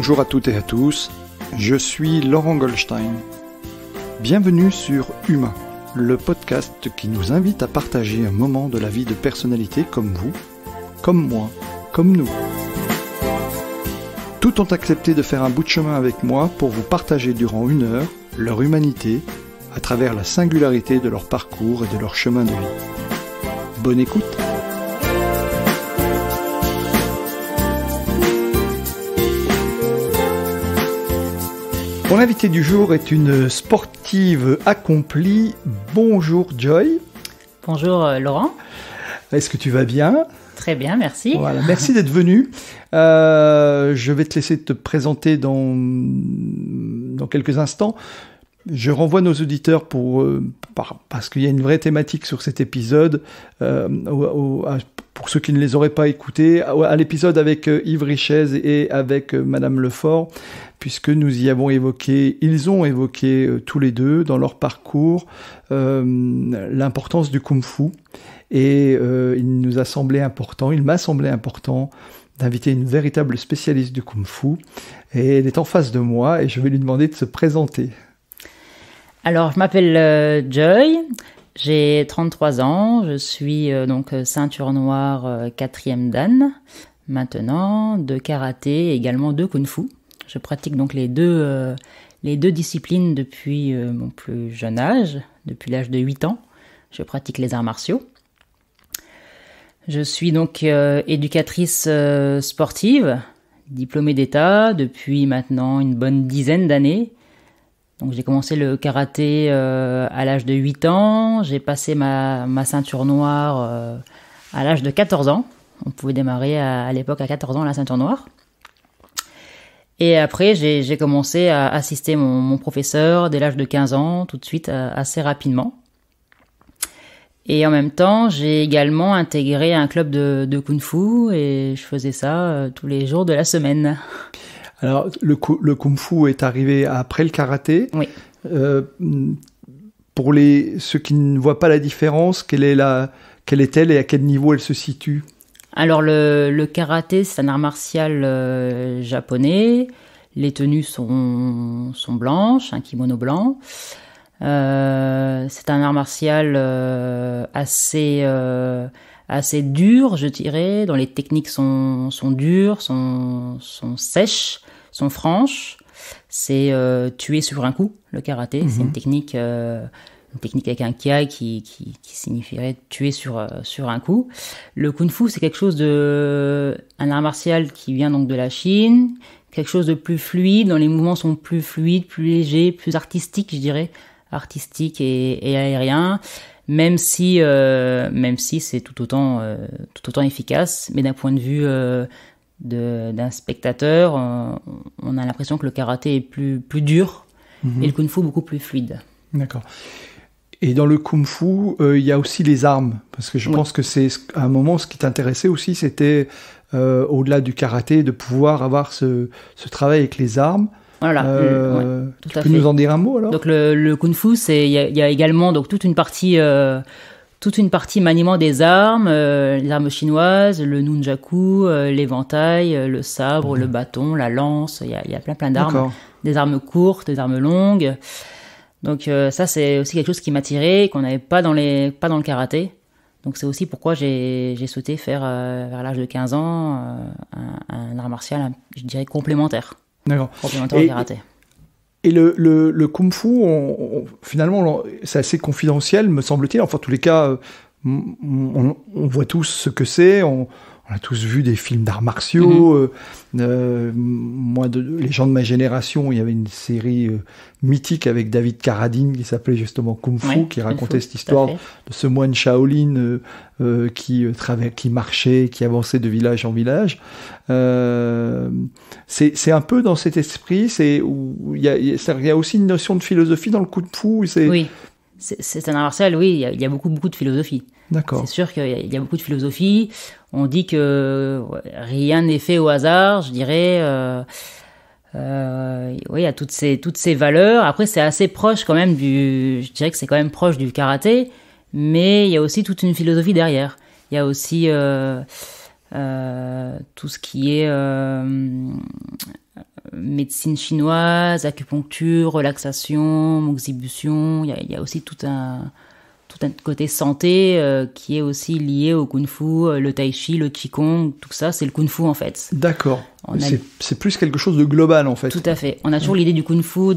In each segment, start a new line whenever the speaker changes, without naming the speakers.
Bonjour à toutes et à tous, je suis Laurent Goldstein. Bienvenue sur Humain, le podcast qui nous invite à partager un moment de la vie de personnalité comme vous, comme moi, comme nous. Tout ont accepté de faire un bout de chemin avec moi pour vous partager durant une heure leur humanité à travers la singularité de leur parcours et de leur chemin de vie. Bonne écoute L'invité du jour est une sportive accomplie. Bonjour Joy. Bonjour euh, Laurent. Est-ce que tu vas bien
Très bien, merci.
merci d'être venu. Euh, je vais te laisser te présenter dans, dans quelques instants. Je renvoie nos auditeurs pour, euh, parce qu'il y a une vraie thématique sur cet épisode, pour ceux qui ne les auraient pas écoutés, à, l'épisode avec Yves Richez et avec Madame Lefort puisque nous y avons évoqué, ils ont évoqué euh, tous les deux dans leur parcours euh, l'importance du kung fu. Et euh, il nous a semblé important, il m'a semblé important d'inviter une véritable spécialiste du kung fu. Et elle est en face de moi et je vais lui demander de se présenter.
Alors, je m'appelle Joy, j'ai 33 ans, je suis donc ceinture noire quatrième dan maintenant, de karaté, également de kung fu. Je pratique donc les deux, euh, les deux disciplines depuis euh, mon plus jeune âge, depuis l'âge de 8 ans. Je pratique les arts martiaux. Je suis donc euh, éducatrice sportive, diplômée d'État depuis maintenant une bonne dizaine d'années. Donc j'ai commencé le karaté à l'âge de 8 ans, j'ai passé ma, ceinture noire à l'âge de 14 ans. On pouvait démarrer à, à l'époque à 14 ans la ceinture noire. Et après, j'ai commencé à assister mon, professeur dès l'âge de 15 ans, tout de suite, euh, assez rapidement. Et en même temps, j'ai également intégré un club de, kung-fu et je faisais ça euh, tous les jours de la semaine.
Alors, le, le kung-fu est arrivé après le karaté. Oui. Euh, pour les, ceux qui ne voient pas la différence, est quelle est-elle et à quel niveau elle se situe
alors le, karaté, c'est un art martial euh, japonais. Les tenues sont, blanches, un kimono blanc. Euh, c'est un art martial euh, assez, dur, je dirais, dont les techniques sont, dures, sont, sèches, sont franches. C'est tuer sur un coup, le karaté. C'est mhm. une technique une technique avec un kia qui, qui, signifierait tuer sur, euh, sur un coup. Le kung fu, c'est quelque chose de, un art martial qui vient donc de la Chine, quelque chose de plus fluide, dont les mouvements sont plus fluides, plus légers, plus artistiques, je dirais, artistiques et, aériens, même si, euh, même si c'est tout autant, euh, tout autant efficace, mais d'un point de vue d'un spectateur, on, a l'impression que le karaté est plus, plus dur mhm. et le kung fu beaucoup plus fluide.
D'accord. Et dans le kung fu, euh, il y a aussi les armes. Parce que je pense que c'est à un moment, ce qui t'intéressait aussi, c'était euh, au-delà du karaté, de pouvoir avoir ce, travail avec les armes. Voilà. Euh, mm, tu peux nous en dire un mot alors
Donc le, kung fu, c'est il y, a également donc toute une partie toute une partie maniement des armes, les armes chinoises, le nunjaku, l'éventail, le sabre, le mm. bâton, la lance, il y a, plein plein d'armes, des armes courtes, des armes longues. Donc euh, ça c'est aussi quelque chose qui m'a tiré qu'on n'avait pas dans les pas dans le karaté. Donc c'est aussi pourquoi j'ai souhaité faire euh, vers l'âge de 15 ans euh, un, art martial, je dirais complémentaire. D'accord. Complémentaire et, au karaté.
Et le, le, le kung fu, finalement, c'est assez confidentiel, me semble-t-il. Enfin, en tous les cas, on, voit tous ce que c'est, on, on a tous vu des films d'arts martiaux. Mhm. Euh, euh, moi, de, les gens de ma génération, il y avait une série euh, mythique avec David Carradine qui s'appelait justement Kung Fu, qui racontait cette histoire de ce moine Shaolin qui qui, qui marchait, qui avançait de village en village. c'est un peu dans cet esprit. C'est il y, a, aussi une notion
de philosophie dans le coup de C'est oui. C'est un art martial, oui, il y, a beaucoup, beaucoup de philosophie. D'accord. C'est sûr qu'il y, a beaucoup de philosophie on dit que rien n'est fait au hasard, je dirais. Euh, euh, oui, toutes ces toutes ces valeurs. Après, c'est assez proche quand même du. Je dirais que c'est quand même proche du karaté, mais il y a aussi toute une philosophie derrière. Il y a aussi euh, euh, tout ce qui est euh, médecine chinoise, acupuncture, relaxation, exhibition, il y a aussi tout un tout un côté santé euh, qui est aussi lié au kung fu, euh, le tai chi, le qigong, tout ça, c'est le kung fu en fait. D'accord. C'est plus quelque chose de global en fait. Tout à fait. On a toujours l'idée du kung fu,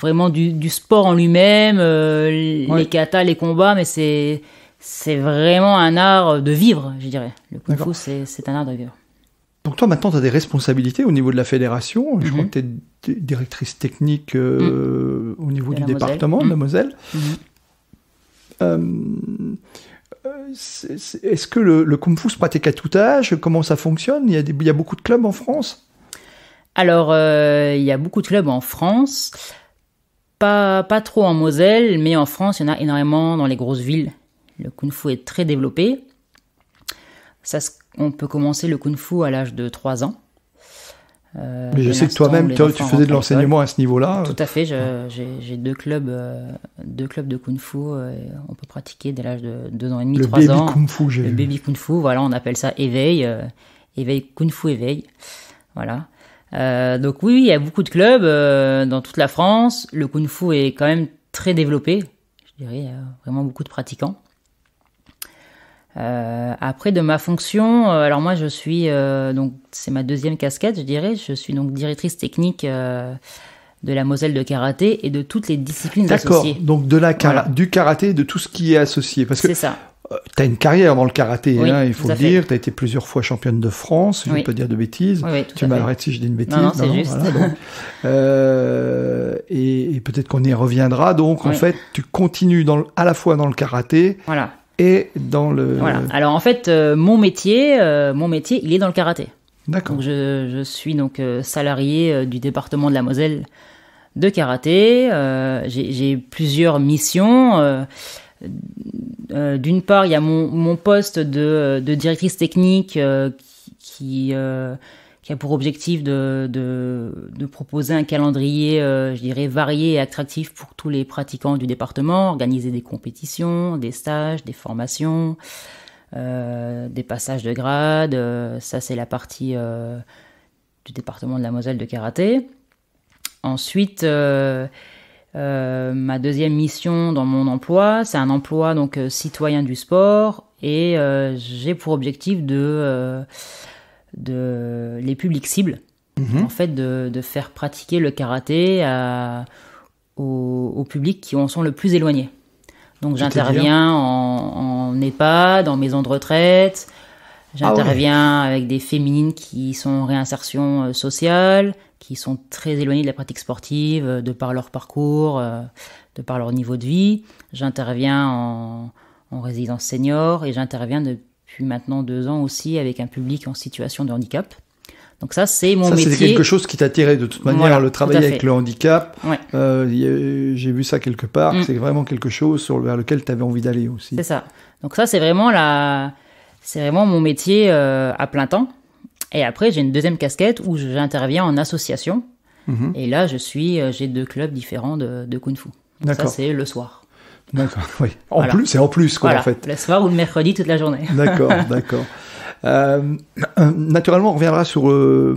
vraiment du, sport en lui-même, euh, les katas, les combats, mais c'est c'est vraiment un art de vivre, je dirais. Le kung fu, c'est un art de vivre.
Donc toi, maintenant, tu as des responsabilités au niveau de la fédération. Je crois mhm. que tu es directrice technique mhm. au niveau du département de la mhm. Moselle. Euh, euh, est-ce que le, Kung Fu se pratique à tout âge Comment ça fonctionne il y, a beaucoup de
clubs en France Alors, euh, il y a beaucoup de clubs en France. Pas, pas trop en Moselle, mais en France, il y en a énormément dans les grosses villes. Le Kung Fu est très développé. on peut commencer le Kung Fu à l'âge de 3 ans. Euh, Mais je sais que toi-même, tu faisais de l'enseignement à ce niveau-là. Tout à fait. J'ai deux clubs, euh, deux clubs de kung-fu. Euh, on peut pratiquer dès l'âge de 2 ans et demi, 3 ans. Kung -fu, le baby kung-fu. Voilà, on appelle ça éveil, éveil kung-fu éveil. Voilà. donc oui, il y a beaucoup de clubs dans toute la France. Le kung-fu est quand même très développé. Je dirais, il y a vraiment beaucoup de pratiquants. Euh, après, de ma fonction, euh, alors moi je suis, euh, donc c'est ma deuxième casquette, je dirais, je suis donc directrice technique de la Moselle de karaté et de toutes les disciplines associées. D'accord,
donc de la du karaté et de tout ce qui est associé. Parce que ça. Tu as une carrière dans le karaté, hein, il faut le dire. Tu as été plusieurs fois championne de France, je ne peux pas dire de bêtises. tu m'arrêtes si je dis une bêtise. Non, non, juste. et, peut-être qu'on y reviendra. Donc, en fait, tu continues dans, à la fois dans le karaté voilà dans le. Voilà.
Alors en fait, euh, mon métier, euh, mon métier, il est dans le karaté. D'accord. Je, suis donc euh, salarié du département de la Moselle de karaté. J'ai plusieurs missions. D'une part, il y a mon, poste de directrice technique qui, qui a pour objectif de, de, proposer un calendrier, euh, je dirais, varié et attractif pour tous les pratiquants du département, organiser des compétitions, des stages, des formations, euh, des passages de grade. Euh, ça, c'est la partie du département de la Moselle de karaté. Ensuite, ma deuxième mission dans mon emploi, c'est un emploi donc citoyen du sport et j'ai pour objectif de de les publics cibles, mhm. en fait, de, de, faire pratiquer le karaté à, aux, publics qui en sont le plus éloignés. Donc j'interviens hein en, en, EHPAD, en maison de retraite, ah j'interviens avec des féminines qui sont en réinsertion euh, sociale, qui sont très éloignées de la pratique sportive, euh, de par leur parcours, euh, de par leur niveau de vie. J'interviens en, en résidence senior et j'interviens de depuis maintenant deux ans aussi avec un public en situation de handicap. Donc ça, c'est mon ça, c'est quelque chose
qui t'attirait de toute manière, le travail avec le handicap. Euh, j'ai vu ça quelque part. Mm. C'est vraiment quelque chose sur, vers lequel tu avais envie d'aller aussi. C'est
ça. Donc ça, c'est vraiment la, c'est vraiment mon métier euh, à plein temps. Et après, j'ai une deuxième casquette où j'interviens en association. Mm-hmm. Et là, je suis, euh, j'ai deux clubs différents de, de kung fu. ça, c'est le soir.
D'accord, oui. En plus, c'est en plus, quoi, en fait.
Le soir ou le mercredi, toute la journée. D'accord,
d'accord. Euh, naturellement, on reviendra sur euh,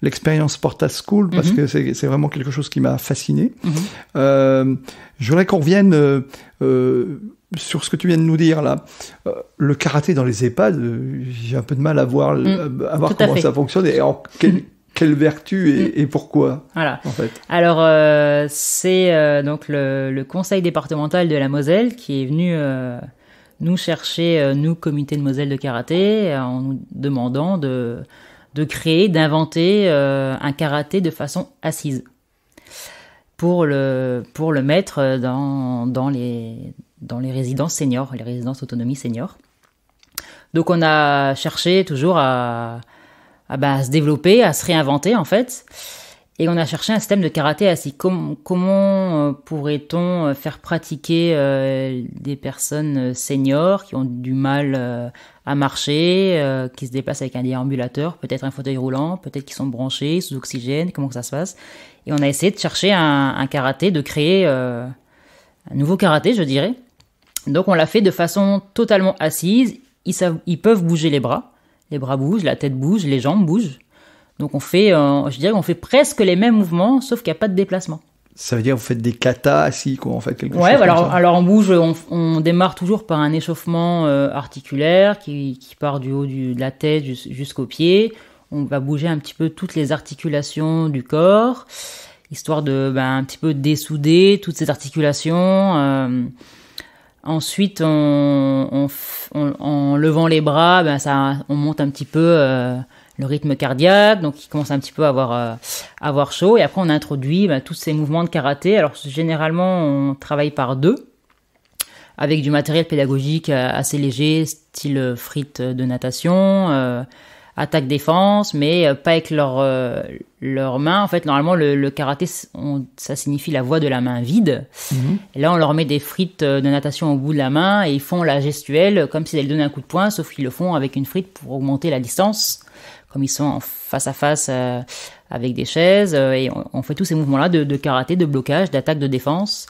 l'expérience Porta School parce mhm. que c'est vraiment quelque chose qui m'a fasciné. Mhm. Euh, je voudrais qu'on revienne sur ce que tu viens de nous dire là. le karaté dans les EHPAD, j'ai un peu de mal à voir, mm. comment ça fonctionne et en quelle vertu mm. et, pourquoi
Voilà. En fait. Alors euh, c'est euh, donc le, conseil départemental de la Moselle qui est venu euh, nous chercher, nous comité de Moselle de karaté, en nous demandant de de créer, d'inventer un karaté de façon assise pour le pour le mettre dans dans les dans les résidences seniors, les résidences autonomie seniors. Donc on a cherché toujours à ah bah, à, se développer, à se réinventer en fait. Et on a cherché un système de karaté assis. comment euh, pourrait-on euh, faire pratiquer euh, des personnes seniors qui ont du mal à marcher, qui se déplacent avec un déambulateur, peut-être un fauteuil roulant, peut-être qu'ils sont branchés, sous oxygène, comment que ça se passe Et on a essayé de chercher un, karaté, de créer un nouveau karaté, je dirais. Donc on l'a fait de façon totalement assise. ils peuvent bouger les bras. Les bras bougent, la tête bouge, les jambes bougent. Donc on fait, euh, je dirais, fait presque les mêmes mouvements, sauf qu'il n'y a pas de déplacement.
Ça veut dire que vous faites des katas assis, quoi, en fait, quelque chose alors,
alors on bouge, on, démarre toujours par un échauffement euh, articulaire qui, part du haut de la tête jusqu'au pied. On va bouger un petit peu toutes les articulations du corps, histoire de ben, un petit peu dessouder toutes ces articulations. Euh, Ensuite, on, on, en levant les bras, ben ça, on monte un petit peu euh, le rythme cardiaque, donc il commence un petit peu à avoir, euh, à avoir chaud. Et après, on introduit ben, tous ces mouvements de karaté. Alors généralement, on travaille par deux, avec du matériel pédagogique euh, assez léger, style frites de natation attaque défense mais euh, pas avec leur euh, main en fait normalement le, karaté ça signifie la voix de la main vide mhm. et là on leur met des frites euh, de natation au bout de la main et ils font la gestuelle comme si allaient donner un coup de poing sauf qu'ils le font avec une frite pour augmenter la distance comme ils sont face à face avec des chaises et on, fait tous ces mouvements là de, karaté de blocage d'attaque de défense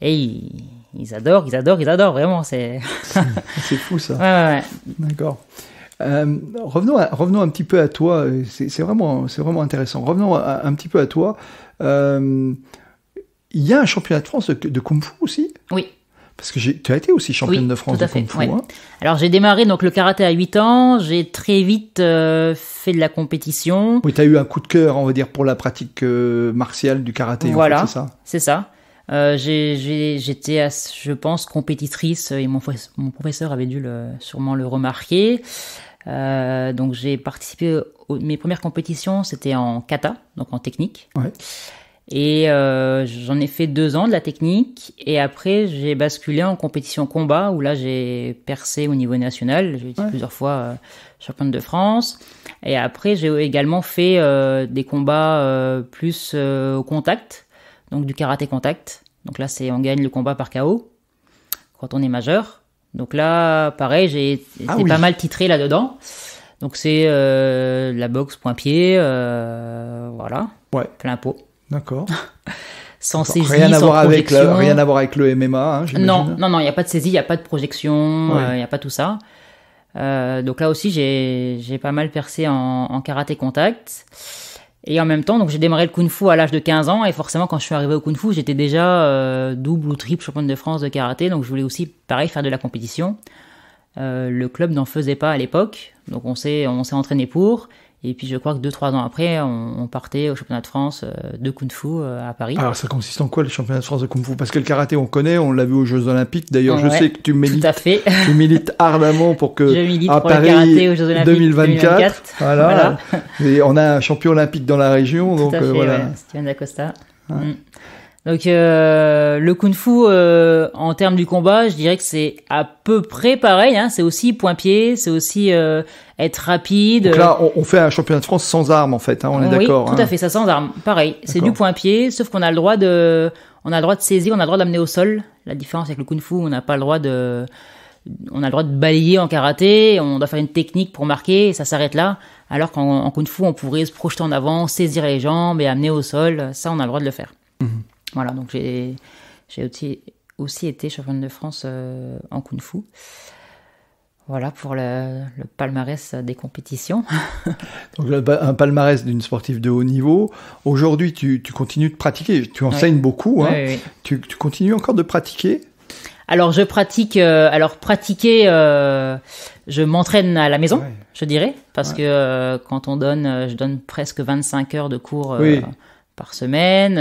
et ils, adorent ils adorent ils adorent vraiment c'est c'est
fou ça d'accord euh, revenons, revenons un petit peu à toi. Euh, c'est vraiment, c'est vraiment intéressant. Revenons un petit peu à toi. Euh, il y a un championnat de France de, kung-fu aussi. Oui. Parce que tu as été aussi championne de France de kung-fu. Hein.
Alors j'ai démarré donc le karaté à 8 ans. J'ai très vite fait de la compétition.
Oui, tu as eu un coup de cœur, on va dire, pour la pratique martiale du karaté. Voilà,
c'est ça. J'étais, je pense, compétitrice et mon, mon professeur avait dû sûrement le remarquer. Euh, donc j'ai participé aux mes premières compétitions, c'était en kata, donc en technique. Ouais. Et euh, j'en ai fait deux ans de la technique. Et après, j'ai basculé en compétition combat, où là, j'ai percé au niveau national. J'ai été plusieurs fois euh, championne de France. Et après, j'ai également fait euh, des combats plus au contact, donc du karaté contact. Donc là, c'est on gagne le combat par KO quand on est majeur. Donc là, pareil, j'ai ah pas mal titré là-dedans. Donc c'est euh, la boxe point pied, euh, voilà, plein pot. D'accord. sans saisie, rien à voir avec rien à voir avec le MMA. Hein, non, non, non, il n'y a pas de saisie, il n'y a pas de projection, euh, il n'y a pas tout ça. donc là aussi, j'ai pas mal percé en, en karaté contact. Et en même temps, donc j'ai démarré le kung fu à l'âge de 15 ans et forcément quand je suis arrivé au kung fu, j'étais déjà euh, double ou triple championne de France de karaté, donc je voulais aussi pareil faire de la compétition. Euh, le club n'en faisait pas à l'époque, donc on on s'est entraîné pour et puis je crois que 2-3 ans après, on, partait au championnat de France euh, de Kung Fu euh, à Paris. Alors ah, ça
consiste en quoi le championnat de France de Kung Fu Parce que le karaté, on connaît, on l'a vu aux Jeux Olympiques. D'ailleurs, je sais que tu milites, tout à fait. tu milites ardemment pour que je à Paris 2024. Voilà. Et on a un champion olympique dans la région, tout donc à euh, fait, voilà.
Dacosta. Mm. Donc euh, le kung-fu euh, en termes du combat, je dirais que c'est à peu près pareil. Hein. C'est aussi point pied, c'est aussi euh, être rapide. là,
on, fait un championnat de France sans armes en fait. Hein, on est oui, d'accord. Tout hein. à fait,
ça sans armes. Pareil, c'est du point pied, sauf qu'on a le droit de, on a le droit de saisir, on a le droit d'amener au sol. La différence avec le kung-fu, on n'a pas le droit de, on a le droit de balayer en karaté. On doit faire une technique pour marquer, et ça s'arrête là. Alors qu'en kung-fu, on pourrait se projeter en avant, saisir les jambes et amener au sol. Ça, on a le droit de le faire. Mhm. Voilà, donc j'ai aussi, été championne de France euh, en Kung Fu. Voilà pour le, palmarès des compétitions.
un palmarès d'une sportive de haut niveau. Aujourd'hui, tu, continues de pratiquer. Tu enseignes beaucoup. Hein. tu, continues encore de pratiquer
Alors je pratique. Euh, alors pratiquer, euh, je m'entraîne à la maison, je dirais, parce que quand on donne, je donne presque 25 heures de cours par semaine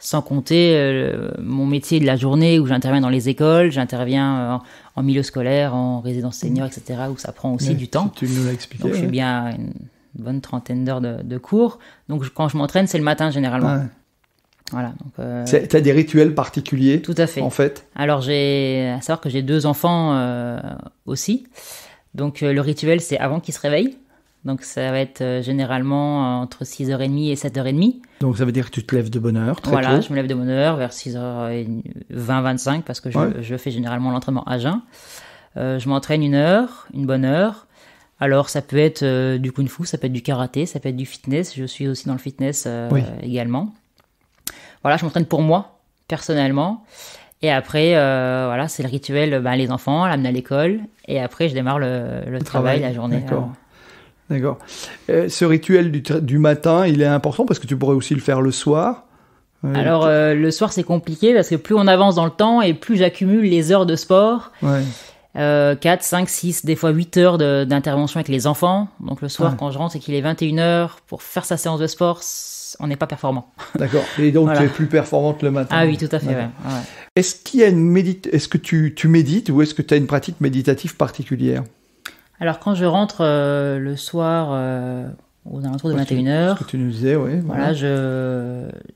sans compter euh, mon métier de la journée où j'interviens dans les écoles, j'interviens euh, en, milieu scolaire, en résidence senior, etc., où ça prend aussi du temps. Tu nous l'as expliqué. je suis bien une bonne trentaine d'heures de, cours. Donc, quand je m'entraîne, c'est le matin généralement. Voilà. Euh, t'as
des rituels particuliers. Tout à fait. En fait.
Alors j'ai à savoir que j'ai deux enfants aussi. Donc le rituel c'est avant qu'ils se réveillent. Donc ça va être euh, généralement euh, entre 6h30 et 7h30.
Donc ça veut dire que tu te lèves de bonne heure très Voilà, je
me lève de bonne heure vers 6h20, 25 parce que je, fais généralement l'entraînement à jeun. Euh, je m'entraîne une heure, une bonne heure. Alors ça peut être du kung fu, ça peut être du karaté, ça peut être du fitness. Je suis aussi dans le fitness également. Voilà, je m'entraîne pour moi personnellement. Et après, voilà, c'est le rituel, ben, les enfants, l'amener à l'école. Et après, je démarre le, travail, travail, la journée. D'accord.
D'accord. Euh, ce rituel du, matin, il est important parce que tu pourrais aussi le faire le soir. Euh, Alors
euh, le soir c'est compliqué parce que plus on avance dans le temps et plus j'accumule les heures de sport. 4, 5, 6, des fois 8 heures d'intervention avec les enfants. Donc le soir quand je rentre et qu'il est 21h pour faire sa séance de sport, on n'est pas performant. D'accord. Et donc tu es plus
performante le matin. Ah oui, tout à fait. Est-ce qu'il y a une médite... Est-ce que tu, tu médites ou est-ce que tu as une pratique méditative particulière
alors quand je rentre euh, le soir euh, aux alentours de 21h, tu nous Voilà.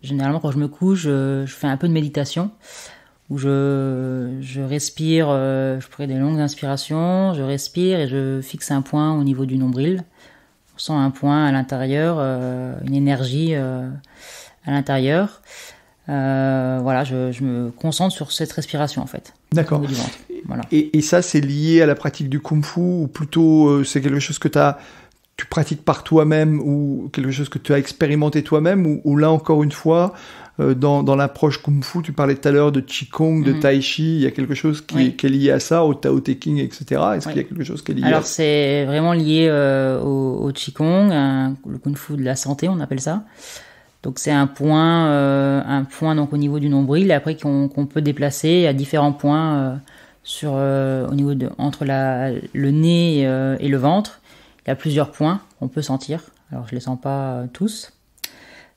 généralement quand je me couche, je, fais un peu de méditation où je, respire, euh, je prends des longues inspirations, je respire et je fixe un point au niveau du nombril. On sent un point à l'intérieur, une énergie à l'intérieur. Euh, voilà, je, me concentre sur cette respiration en fait. D'accord.
Et, ça, c'est lié à la pratique du kung fu ou plutôt euh, c'est quelque chose que tu pratiques par toi-même ou quelque chose que tu as expérimenté toi-même ou, là encore une fois, euh, dans, l'approche kung fu, tu parlais tout à l'heure de qigong, de mhm. tai chi, il y a quelque chose qui, est, lié à ça, au tao te king, etc. Est-ce qu'il y a quelque chose qui est lié Alors,
c'est vraiment lié au, au kong hein, le kung fu de la santé, on appelle ça. Donc c'est un point, euh, un point donc au niveau du nombril, après qu'on peut déplacer à différents points euh, sur, euh, au niveau de, entre le nez et, le ventre. Il y a plusieurs points qu'on peut sentir. Alors je les sens pas tous,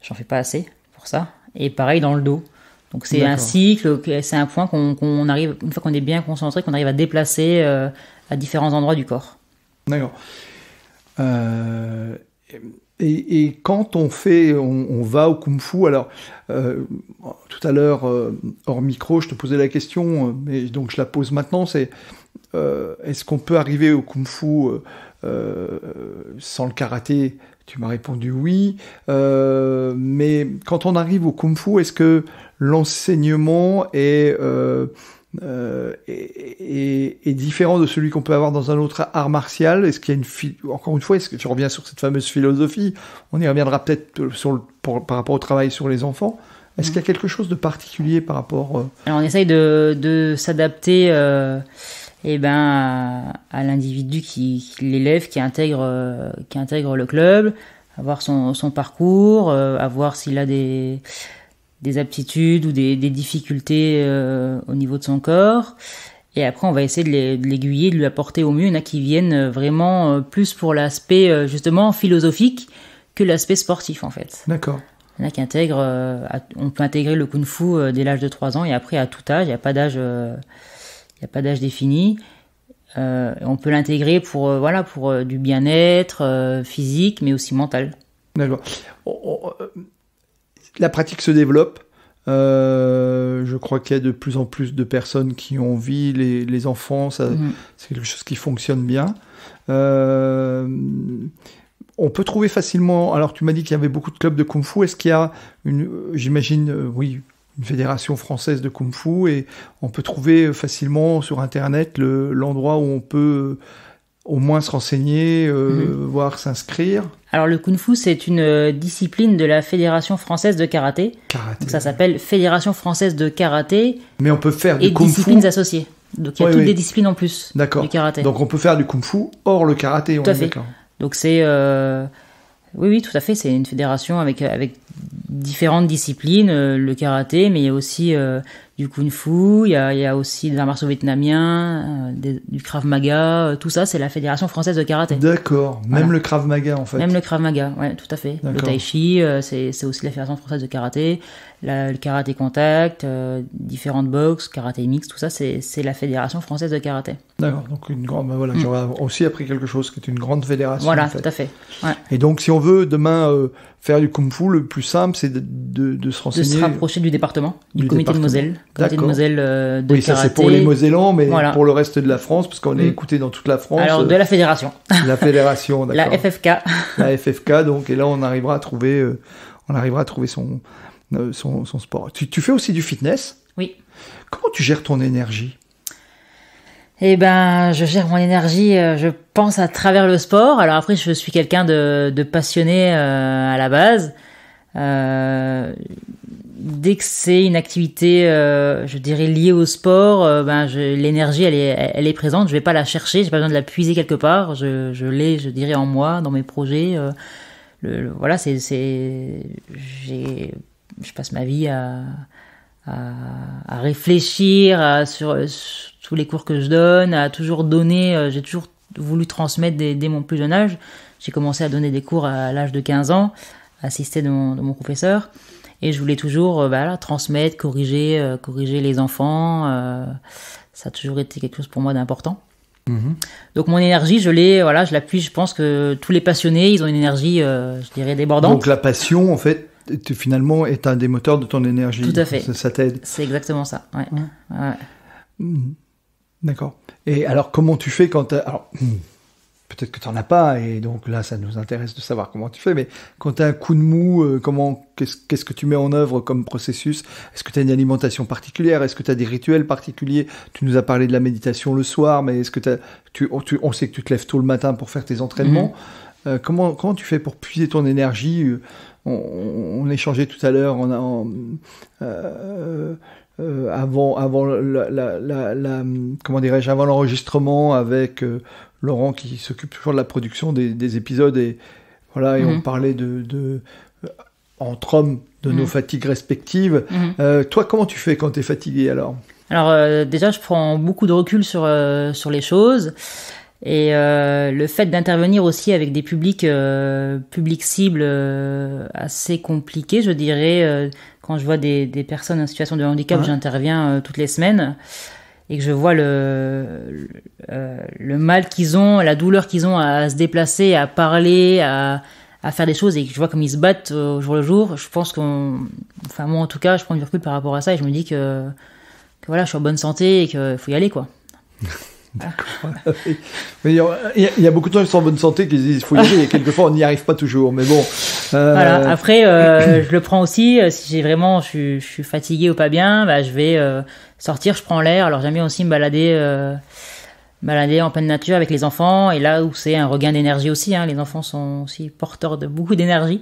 j'en fais pas assez pour ça. Et pareil dans le dos. Donc c'est un cycle, c'est un point qu'on arrive une fois qu'on est bien concentré, qu'on arrive à déplacer à différents endroits du corps. D'accord.
Et, quand on fait, on, va au kung fu, alors euh, tout à l'heure euh, hors micro, je te posais la question, euh, mais donc je la pose maintenant, c'est est-ce qu'on peut arriver au kung fu sans le karaté Tu m'as répondu oui, mais quand on arrive au kung fu, est-ce que l'enseignement est est, euh, différent de celui qu'on peut avoir dans un autre art martial Est-ce qu'il y a une encore une fois, est-ce que tu reviens sur cette fameuse philosophie On y reviendra peut-être euh, sur par rapport au travail sur les enfants. Est-ce qu'il y a mhm. quelque chose de particulier par rapport euh,
Alors on essaye de, s'adapter euh, eh ben, à, l'individu qui, l'élève, qui intègre, qui intègre le club, avoir son, son parcours, avoir s'il a des des aptitudes ou des, difficultés euh, au niveau de son corps. Et après, on va essayer de l'aiguiller, de lui apporter au mieux. Il y a qui viennent euh, vraiment euh, plus pour l'aspect justement philosophique que l'aspect sportif en fait. D'accord. Il y qui intègrent, on peut intégrer le kung fu dès l'âge de 3 ans et après à tout âge, il n'y a pas d'âge, défini. on peut l'intégrer pour voilà pour du bien-être physique mais aussi mental. D'accord
la pratique se développe. Euh, je crois qu'il y a de plus en plus de personnes qui ont envie, les, enfants, mm. c'est quelque chose qui fonctionne bien. Euh, on peut trouver facilement, alors tu m'as dit qu'il y avait beaucoup de clubs de Kung Fu, est-ce qu'il y a, une, j'imagine, euh, oui, une fédération française de Kung Fu, et on peut trouver facilement sur Internet l'endroit où on peut au moins se renseigner, voire euh, mhm. voir s'inscrire.
Alors le Kung Fu, c'est une euh, discipline de la Fédération française de karaté. karaté ça s'appelle Fédération française de karaté.
Mais on peut faire des et disciplines
associées. Donc il y a toutes des disciplines en plus du karaté.
Donc on peut faire du Kung Fu hors le karaté. Tout à fait.
Donc c'est euh, oui oui tout à fait. C'est une fédération avec avec différentes disciplines, euh, le karaté, mais il y a aussi euh, du kung fu, il y a, il y a aussi des arts martiaux vietnamiens, euh, du krav maga, tout ça c'est la fédération française de karaté. D'accord, même le krav maga en fait. Même le krav maga, ouais, tout à fait. Le tai chi, c'est, c'est aussi la fédération française de karaté, le karaté contact, différentes boxes, karaté mix, tout ça c'est, c'est la fédération française de karaté. D'accord, donc une grande,
ben voilà, mm. j'aurais aussi appris quelque chose qui est une grande fédération. Voilà, tout à fait. Et donc si on veut demain faire du kung fu, le plus simple, c'est de, se renseigner. De se rapprocher du département, du, comité de Moselle. Comité euh, de oui, ça c'est pour les Mosellans, mais pour le reste de la France, parce qu'on est mm. écouté dans toute la France. Alors, de la fédération. La fédération, d'accord. la FFK. La FFK, donc, et là, on arrivera à trouver, euh, on arrivera à trouver son, euh, son, sport. tu fais aussi du fitness Oui. Comment tu gères ton énergie
eh ben, je gère mon énergie, euh, je pense à travers le sport. Alors après, je suis quelqu'un de, passionné euh, à la base. Euh, dès que c'est une activité, je dirais liée au sport, ben l'énergie, elle est, elle est présente. Je vais pas la chercher, j'ai pas besoin de la puiser quelque part. Je, l'ai, je dirais en moi, dans mes projets. Le, voilà, c'est, je passe ma vie à, réfléchir sur tous les cours que je donne, à toujours donner, euh, j'ai toujours voulu transmettre dès, mon plus jeune âge. J'ai commencé à donner des cours à l'âge de 15 ans, assisté de mon, mon professeur. Et je voulais toujours euh, voilà, transmettre, corriger, euh, corriger les enfants. ça a toujours été quelque chose pour moi d'important. Mm-hmm. Donc mon énergie, je l'ai, voilà, je l'appuie. Je pense que tous les passionnés, ils ont une énergie, je dirais, débordante. Donc
la passion, en fait, finalement, est un des moteurs de ton énergie. Tout à fait. Ça, t'aide. C'est exactement ça. Ouais. Mm-hmm. D'accord. Et alors, comment tu fais quand... Euh, alors, hmm, peut-être que tu n'en as pas, et donc là, ça nous intéresse de savoir comment tu fais, mais quand tu as un coup de mou, euh, comment qu'est-ce, que tu mets en œuvre comme processus Est-ce que tu as une alimentation particulière Est-ce que tu as des rituels particuliers Tu nous as parlé de la méditation le soir, mais est-ce que tu, on, on sait que tu te lèves tôt le matin pour faire tes entraînements. Mmh. Euh, comment, comment tu fais pour puiser ton énergie on, échangeait tout à l'heure, En, euh, avant avant la, comment dirais-je avant l'enregistrement avec euh, Laurent qui s'occupe toujours de la production des, épisodes et voilà et on mhm. parlait de, euh, entre hommes de nos mhm. fatigues respectives. Mhm. toi, comment tu fais quand tu es fatigué alors
Alors déjà, je prends beaucoup de recul sur, sur les choses. Et le fait d'intervenir aussi avec des publics, publics cibles assez compliqués, je dirais, quand je vois des, des personnes en situation de handicap, j'interviens euh, toutes les semaines et que je vois le, le, euh, mal qu'ils ont, la douleur qu'ils ont à se déplacer, à parler, à, à, faire des choses, et que je vois comme ils se battent euh, au jour le jour, je pense qu'on... Enfin, moi en tout cas, je prends du recul par rapport à ça, et je me dis que, que voilà, je suis en bonne santé et qu'il faut y aller, quoi.
il y, a beaucoup de gens qui sont en bonne santé qui disent qu'il faut y aller, et quelquefois on n'y arrive pas toujours. Mais bon. Euh, voilà. Après, euh, je
le prends aussi. Euh, si j'ai vraiment, je, suis fatigué ou pas bien, bah, je vais sortir, je prends l'air. Alors j'aime bien aussi me balader, balader en pleine nature avec les enfants. Et là où c'est un regain d'énergie aussi, hein. les enfants sont aussi porteurs de beaucoup d'énergie.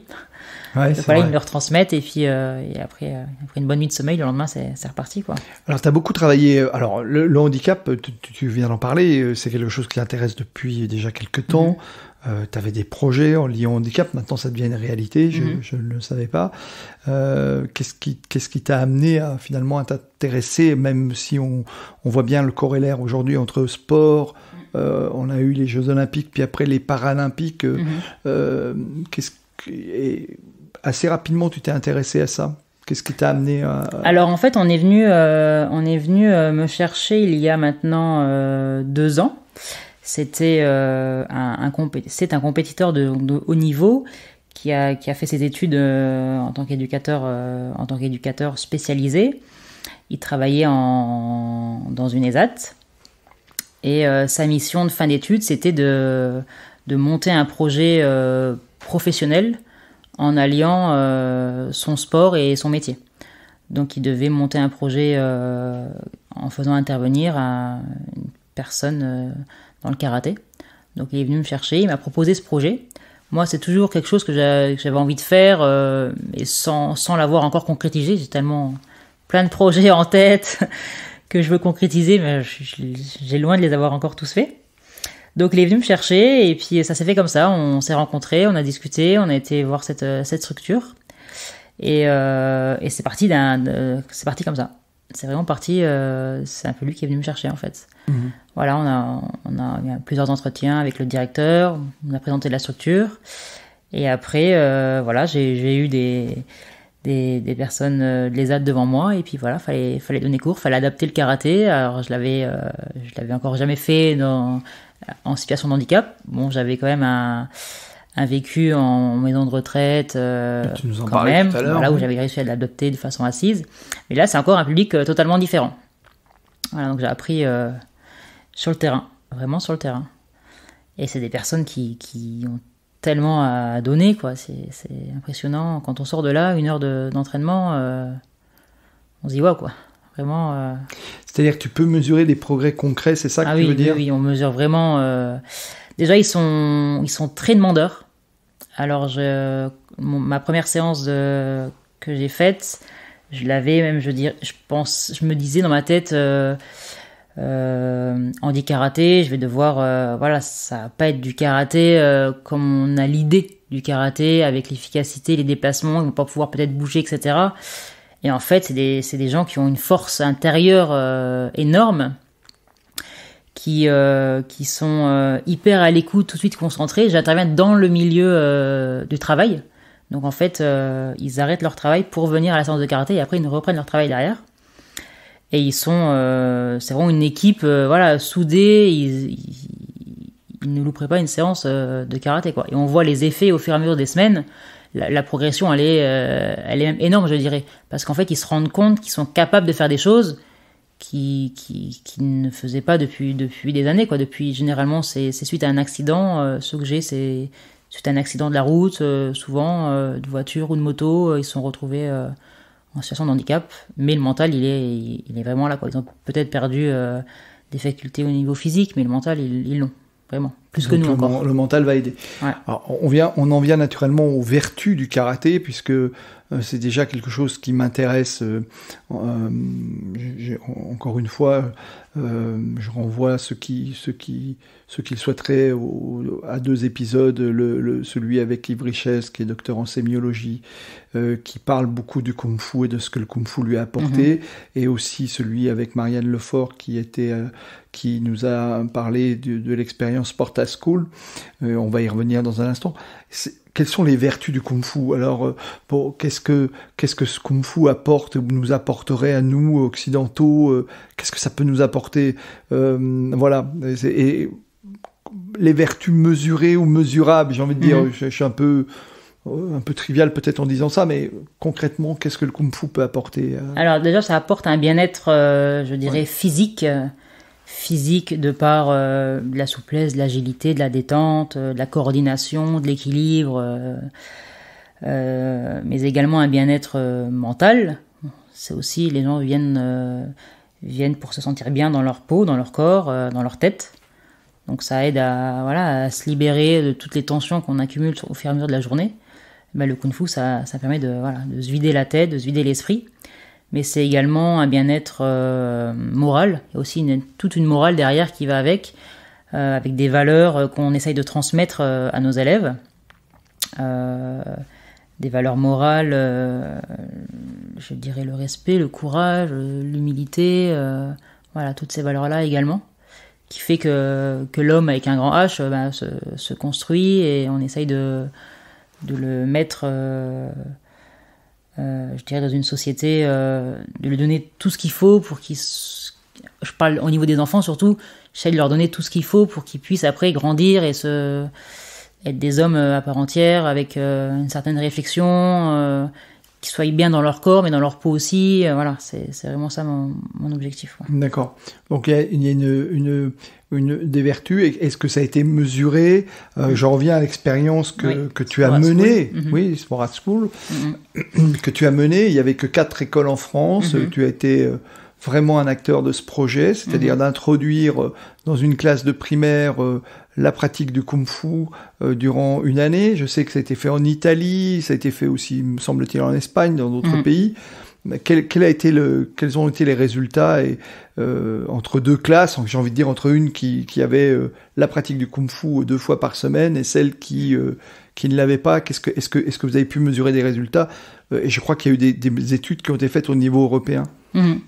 Ouais, le retransmettent et puis euh, euh, après, une bonne nuit de sommeil, le lendemain, c'est reparti. Quoi.
Alors, tu as beaucoup travaillé. Euh, alors, le, handicap, tu, viens d'en parler, c'est quelque chose qui t'intéresse depuis déjà quelques mhm. temps. tu avais des projets en liant handicap, maintenant ça devient une réalité, je, mhm. ne le savais pas. Qu'est-ce qui t'a amené à finalement à t'intéresser, même si on, voit bien le corollaire aujourd'hui entre sport, on a eu les Jeux Olympiques, puis après les Paralympiques. Mhm. Qu'est-ce assez rapidement, tu t'es intéressé à ça Qu'est-ce qui t'a amené
Alors en fait, on est venu, euh, on est venu euh, me chercher il y a maintenant euh, deux ans. C'était un, un, c'est un, compétiteur de, haut niveau qui a, qui a fait ses études en tant qu'éducateur en tant qu'éducateur spécialisé. Il travaillait en, dans une ESAT et sa mission de fin d'études, c'était de, de monter un projet professionnel en alliant euh, son sport et son métier. Donc il devait monter un projet euh, en faisant intervenir une personne euh, dans le karaté. Donc il est venu me chercher, il m'a proposé ce projet. Moi, c'est toujours quelque chose que j'avais envie de faire, mais sans, sans l'avoir encore concrétisé, j'ai tellement plein de projets en tête que je veux concrétiser, mais j'ai loin de les avoir encore tous faits. Donc il est venu me chercher et puis ça s'est fait comme ça. On s'est rencontrés, on a discuté, on a été voir cette, euh, structure euh, et, c'est parti d'un, c'est parti comme ça. C'est vraiment parti. Euh, c'est un peu lui qui est venu me chercher en fait. Mhm. Voilà, on a, on a eu plusieurs entretiens avec le directeur, on a présenté la structure et après voilà, j'ai eu des des, personnes les devant moi et puis voilà fallait fallait donner cours fallait adapter le karaté alors je l'avais je l'avais encore jamais fait dans euh, en situation de handicap. Bon, j'avais quand même un, vécu en maison de retraite euh, quand même, là où j'avais réussi à l'adopter de façon assise. Mais là, c'est encore un public euh, totalement différent. Voilà, donc j'ai appris sur le terrain, vraiment sur le terrain. Et c'est des personnes qui, ont tellement à donner, quoi. C'est, impressionnant. Quand on sort de là, une heure d'entraînement, on se dit waouh, quoi. Euh,
C'est-à-dire que tu peux mesurer des progrès concrets, c'est ça que ah tu veux dire Oui,
on mesure vraiment. Euh, déjà, ils sont, ils sont très demandeurs. Alors, je... ma première séance que j'ai faite, je l'avais même, je, je, pense, je me disais dans ma tête. Euh, euh dit karaté, je vais devoir, voilà, ça va pas être du karaté comme on a l'idée du karaté avec l'efficacité, les déplacements, ils vont pas pouvoir peut-être bouger, etc. Et en fait, c'est des, des, gens qui ont une force intérieure euh, énorme, qui, euh, qui sont euh, hyper à l'écoute, tout de suite concentrés. J'interviens dans le milieu du travail. Donc en fait, ils arrêtent leur travail pour venir à la séance de karaté et après ils reprennent leur travail derrière. Et ils sont, c'est vraiment une équipe, voilà, soudée. Ils, ils, ne louperaient pas une séance de karaté quoi. Et on voit les effets au fur et à mesure des semaines la, progression, elle est, même euh, énorme, je dirais. Parce qu'en fait, ils se rendent compte qu'ils sont capables de faire des choses qui, qui, ne faisaient pas depuis, depuis des années. Quoi. Depuis, généralement, c'est suite à un accident. Euh, ce que j'ai, c'est suite à un accident de la route, euh, souvent, de voiture ou de moto. ils se sont retrouvés en situation de handicap. Mais le mental, il est, est vraiment là. Ils ont peut-être perdu des facultés au niveau physique, mais le mental, ils l'ont, vraiment nous le, mental va aider.
on, vient, on en vient naturellement aux vertus du karaté, puisque euh, c'est déjà quelque chose qui m'intéresse. Euh, euh, encore une fois, je renvoie ce qui, ceux qui, le à deux épisodes, le, celui avec Yves Richesse, qui est docteur en sémiologie, qui parle beaucoup du Kung Fu et de ce que le Kung Fu lui a apporté, mm-hmm. et aussi celui avec Marianne Lefort, qui, était, qui nous a parlé de, de l'expérience portable School. Euh, on va y revenir dans un instant. Quelles sont les vertus du Kung Fu Alors, euh, qu'est-ce que qu'est-ce que ce Kung Fu apporte ou nous apporterait à nous occidentaux euh, Qu'est-ce que ça peut nous apporter Voilà. Et, les vertus mesurées ou mesurables, j'ai envie de dire. Mm-hmm. Je, suis un peu un peu trivial peut-être en disant ça, mais concrètement, qu'est-ce que le kung fu peut apporter
Alors déjà, ça apporte un bien-être, je dirais, physique physique de par euh, la souplesse, l'agilité, de la détente, euh, de la coordination, de l'équilibre, euh, mais également un bien-être mental. C'est aussi les gens viennent viennent pour se sentir bien dans leur peau, dans leur corps, dans leur tête. Donc ça aide à voilà se libérer de toutes les tensions qu'on accumule au fur et à mesure de la journée. Mais le kung fu ça, ça permet de voilà de se vider la tête, de se vider l'esprit mais c'est également un bien-être euh, moral, il y a aussi toute une morale derrière qui va avec, euh, avec des valeurs euh, qu'on essaye de transmettre à nos élèves, des valeurs morales, je dirais le respect, le courage, l'humilité, voilà, toutes ces valeurs-là également, qui fait que, que l'homme avec un grand H ben, se, se, construit et on essaye de, de le mettre euh, je dirais, dans une société, euh, de lui donner tout ce qu'il faut pour qu'il Je parle au niveau des enfants surtout, j'essaie de leur donner tout ce qu'il faut pour qu'ils puissent après grandir et se être des hommes euh, à part entière avec une certaine réflexion qu'ils soient bien dans leur corps, mais dans leur peau aussi. Euh, voilà, c'est vraiment ça mon, mon objectif.
D'accord. Donc il y a, une, une, des vertus. Est-ce que ça a été mesuré euh, mm-hmm. Je reviens à l'expérience que, que, tu as menée. Mm-hmm. Oui, Sport School. Mm-hmm. Que tu as menée. Il n'y avait que quatre écoles en France. Tu as été euh, vraiment un acteur de ce projet, c'est-à-dire d'introduire euh, dans une classe de primaire la pratique du kung fu euh, durant une année. Je sais que ça a été fait en Italie, ça a été fait aussi, me semble-t-il, en Espagne, dans d'autres mhm. pays. Quel, quels ont été les résultats euh, entre deux classes, j'ai envie de dire entre une qui, avait euh, la pratique du kung fu deux fois par semaine et celle qui, qui ne l'avait pas Est-ce que, vous avez pu mesurer des résultats Et je crois qu'il y a eu des études qui ont été faites au niveau européen.
Mhm.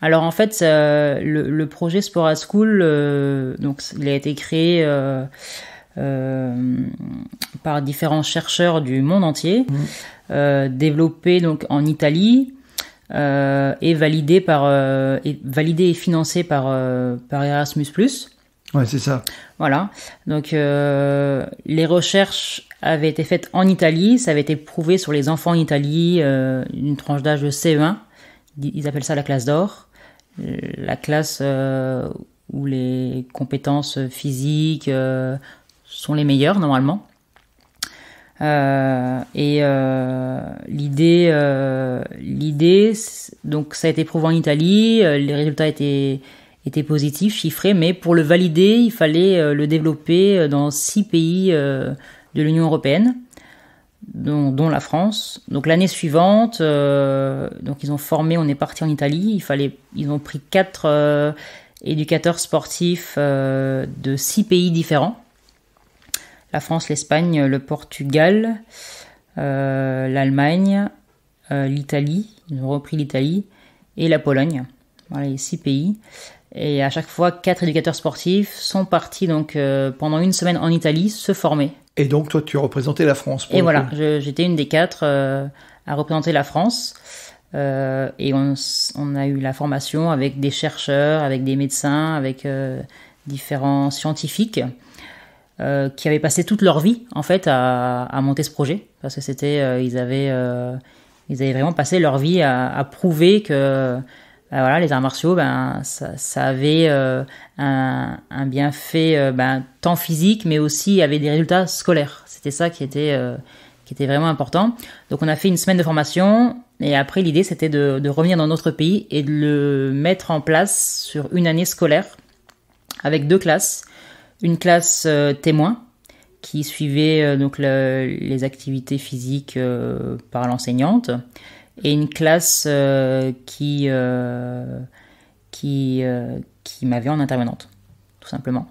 Alors en fait, le, projet Spora School, euh, donc il a été créé euh, euh, par différents chercheurs du monde entier, mhm. développé donc en Italie et validé par et validé et financé par par Erasmus+. Ouais, c'est ça. Voilà. Donc les recherches avaient été faites en Italie, ça avait été prouvé sur les enfants en Italie, une tranche d'âge de c 1 e ils appellent ça la classe d'or, euh, la classe euh, où les compétences physiques euh, sont les meilleures normalement. et l'idée, l'idée, donc ça a été prouvé en Italie, les résultats étaient étaient positifs, chiffrés, mais pour le valider, il fallait le développer dans six pays de l'Union européenne dont, la France. Donc l'année suivante, euh, donc ils ont formé, on est parti en Italie. Il fallait, ils ont pris quatre euh, éducateurs sportifs euh, de six pays différents la France, l'Espagne, le Portugal, l'Allemagne, l'Italie. Ils ont repris l'Italie et la Pologne. Voilà les six pays. Et à chaque fois, quatre éducateurs sportifs sont partis donc pendant une semaine en Italie se former
et donc, toi, tu représentais la France. et voilà,
j'étais une des quatre euh, à représenter la France. Euh, et on, a eu la formation avec des chercheurs, avec des médecins, avec euh, différents scientifiques qui avaient passé toute leur vie en fait à, monter ce projet parce que c'était ils avaient ils avaient vraiment passé leur vie à, à prouver que euh, voilà, les arts martiaux, ben, ça, avait euh, un, un, bienfait euh, ben, tant physique, mais aussi avait des résultats scolaires. C'était ça qui était, qui était vraiment important. Donc on a fait une semaine de formation, et après l'idée c'était de, revenir dans notre pays et de le mettre en place sur une année scolaire, avec deux classes. Une classe témoin, qui suivait donc les activités physiques par l'enseignante, et une classe euh, qui, euh, qui, euh, qui m'avait en intervenante, tout simplement.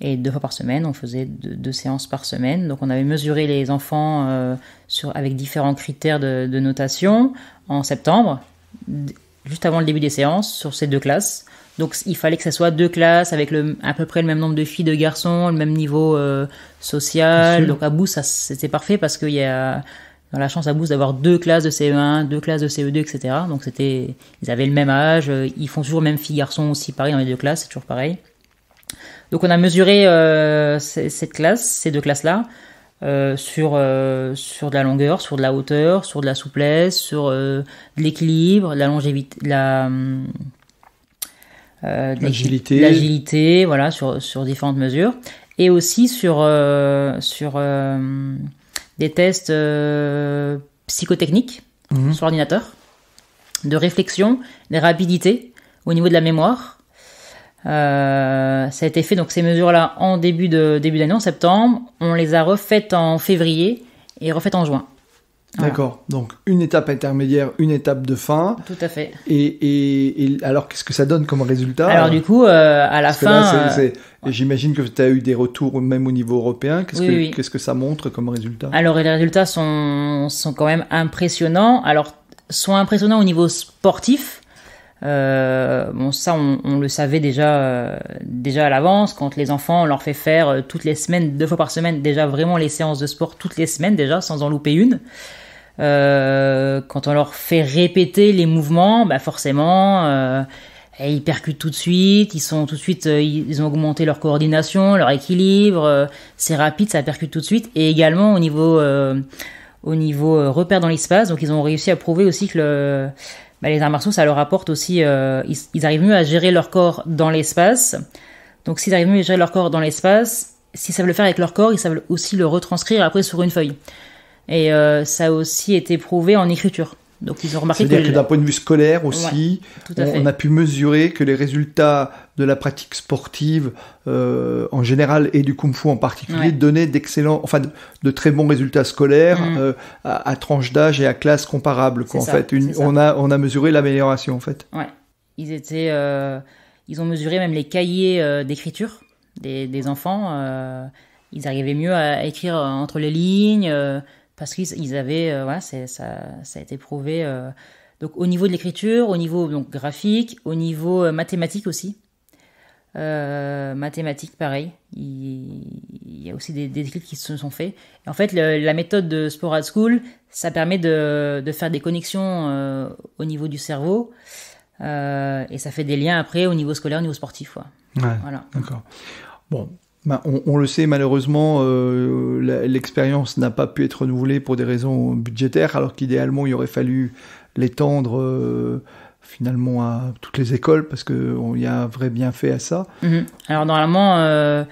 Et deux fois par semaine, on faisait deux, séances par semaine. Donc on avait mesuré les enfants sur, avec différents critères de, notation en septembre, juste avant le début des séances, sur ces deux classes. Donc il fallait que ce soit deux classes avec le, à peu près le même nombre de filles, de garçons, le même niveau social. Donc à bout, ça c'était parfait parce qu'il y a la chance à boost d'avoir deux classes de CE1, deux classes de CE2, etc. Donc c'était, ils avaient le même âge, euh, ils font toujours même filles-garçons aussi, pareil dans les deux classes, c'est toujours pareil. Donc on a mesuré euh, cette classe, ces deux classes-là, euh, sur, sur de la longueur, sur de la hauteur, sur de la souplesse, sur de l'équilibre, la longévité, l'agilité. L'agilité, voilà, sur, différentes mesures. Et aussi sur, sur des tests euh, psychotechniques mhm. sur l'ordinateur, de réflexion, de rapidité, au niveau de la mémoire. Euh, ça a été fait donc ces mesures-là en début de début d'année en septembre. On les a refaites en février et refaites en juin. D'accord. Donc
une étape intermédiaire, une étape de fin. Tout à fait. Et, et, alors qu'est-ce que ça donne comme résultat Alors du coup, euh, à la fin, euh, j'imagine que tu as eu des retours même au niveau européen. Qu'est-ce que que ça montre comme résultat
Alors les résultats sont sont quand même impressionnants. Alors sont impressionnants au niveau sportif. Euh, bon, ça, on, le savait déjà, déjà à l'avance. Quand les enfants, on leur fait faire toutes les semaines, deux fois par semaine, déjà vraiment les séances de sport toutes les semaines, déjà, sans en louper une. Euh, quand on leur fait répéter les mouvements, bah forcément, ils euh, percutent tout de suite, ils sont tout de suite, euh, ils ont augmenté leur coordination, leur équilibre. c'est rapide, ça percute tout de suite. Et également au niveau, au niveau repère dans l'espace, donc ils ont réussi à prouver aussi que bah, les arts martiaux, ça leur apporte aussi, ils, ils arrivent mieux à gérer leur corps dans l'espace. Donc s'ils arrivent mieux à gérer leur corps dans l'espace, s'ils savent le faire avec leur corps, ils savent aussi le retranscrire après sur une feuille. Et euh, ça a aussi été prouvé en écriture. Donc ils ont remarqué. C'est-à-dire que, d'un
point de vue scolaire aussi, on, a pu mesurer que les résultats de la pratique sportive euh, en général et du kung-fu en particulier donnaient d'excellents, enfin de, très bons résultats scolaires mm. euh, à, tranche d'âge et à classe comparable. en fait, on a on a mesuré l'amélioration en fait.
Ouais, ils étaient, ils ont mesuré même les cahiers d'écriture des, des, enfants. ils arrivaient mieux à écrire entre les lignes parce qu'ils avaient, euh, voilà, ça, a été prouvé. Euh, donc au niveau de l'écriture, au niveau donc graphique, au niveau euh, mathématique aussi. Euh, mathématiques, pareil. Il, y a aussi des, écrits qui se sont faits. en fait, la méthode de Sport at School, ça permet de, faire des connexions au niveau du cerveau. et ça fait des liens après au niveau scolaire, au niveau sportif. voilà.
D'accord. Bon, bah, on, le sait malheureusement, euh, l'expérience n'a pas pu être renouvelée pour des raisons budgétaires, alors qu'idéalement il aurait fallu l'étendre euh, finalement à toutes les écoles, parce qu'il y a un vrai bienfait à ça.
Mhm. Alors normalement, euh,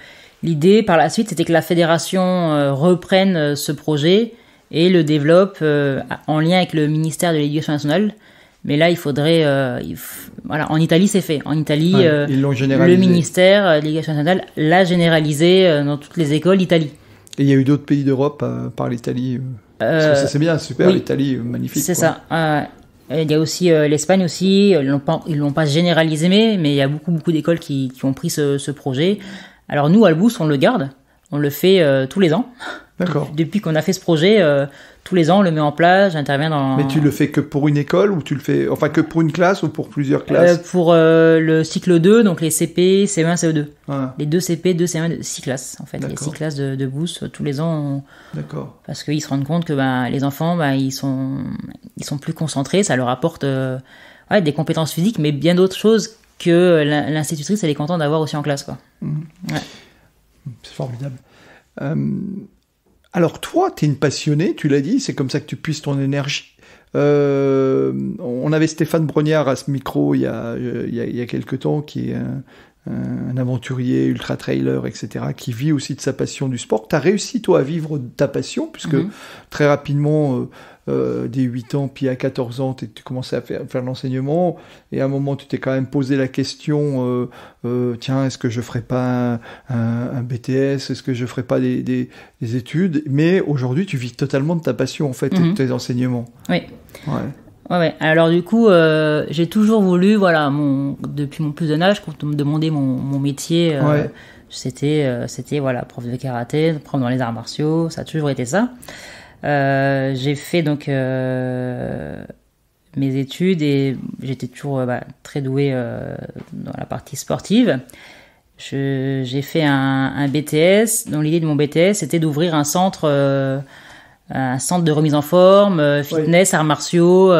l'idée par la suite, c'était que la fédération reprenne ce projet et le développe en lien avec le ministère de l'Éducation nationale. Mais là, il faudrait. Euh, voilà, en Italie, c'est fait. En Italie, euh, le ministère, euh, de l'éducation nationale, l'a généralisé euh, dans toutes les écoles d'Italie.
Et il y a eu d'autres pays d'Europe par l'Italie C'est bien, super, l'Italie, magnifique. C'est ça.
il y a aussi l'Espagne aussi. Ils l'ont pas, l'ont pas généralisé, mais, mais il y a beaucoup, beaucoup d'écoles qui, ont pris ce, ce, projet. Alors nous, à Albus, on le garde. On le fait tous les ans. D'accord. Depuis qu'on a fait ce projet, euh, tous les ans, on le met en place, j'interviens dans. Mais tu le
fais que pour une école ou tu le fais, enfin, que pour une classe ou pour plusieurs euh, classes
Pour euh, le cycle 2, donc les CP, CE1, CE2. Ah. Les deux CP, deux CE1, six classes, en fait. Les six classes de, de boost, tous les ans. D'accord. Parce qu'ils se rendent compte que ben, les enfants, ben, ils, sont... ils sont plus concentrés, ça leur apporte des compétences physiques, mais bien d'autres choses que l'institutrice, elle est contente d'avoir aussi en classe, quoi. Mmh. Ouais. C'est
formidable. Euh, alors toi, tu es une passionnée, tu l'as dit, c'est comme ça que tu puisses ton énergie. Euh, on avait Stéphane Brognard à ce micro il y a, euh, il quelques temps, qui est un, aventurier, ultra trailer, etc., qui vit aussi de sa passion du sport. Tu as réussi, toi, à vivre de ta passion, puisque mhm. très rapidement, euh, euh, des 8 ans, puis à 14 ans, tu commençais à faire, faire l'enseignement, et à un moment, tu t'es quand même posé la question, euh, euh, tiens, est-ce que je ferai pas un, BTS, est-ce que je ferai pas des, études, mais aujourd'hui, tu vis totalement de ta passion, en fait, de mhm. tes enseignements. Oui. Ouais.
Alors du coup, j'ai toujours voulu, voilà, mon, depuis mon plus jeune âge, quand on me demandait mon, métier, c'était, c'était voilà, prof de karaté, prendre dans les arts martiaux, ça a toujours été ça. Euh, j'ai fait donc euh, mes études et j'étais toujours euh, bah, très doué dans la partie sportive. J'ai fait un, BTS. dont l'idée de mon BTS, c'était d'ouvrir un centre, un centre de remise en forme, fitness, arts martiaux.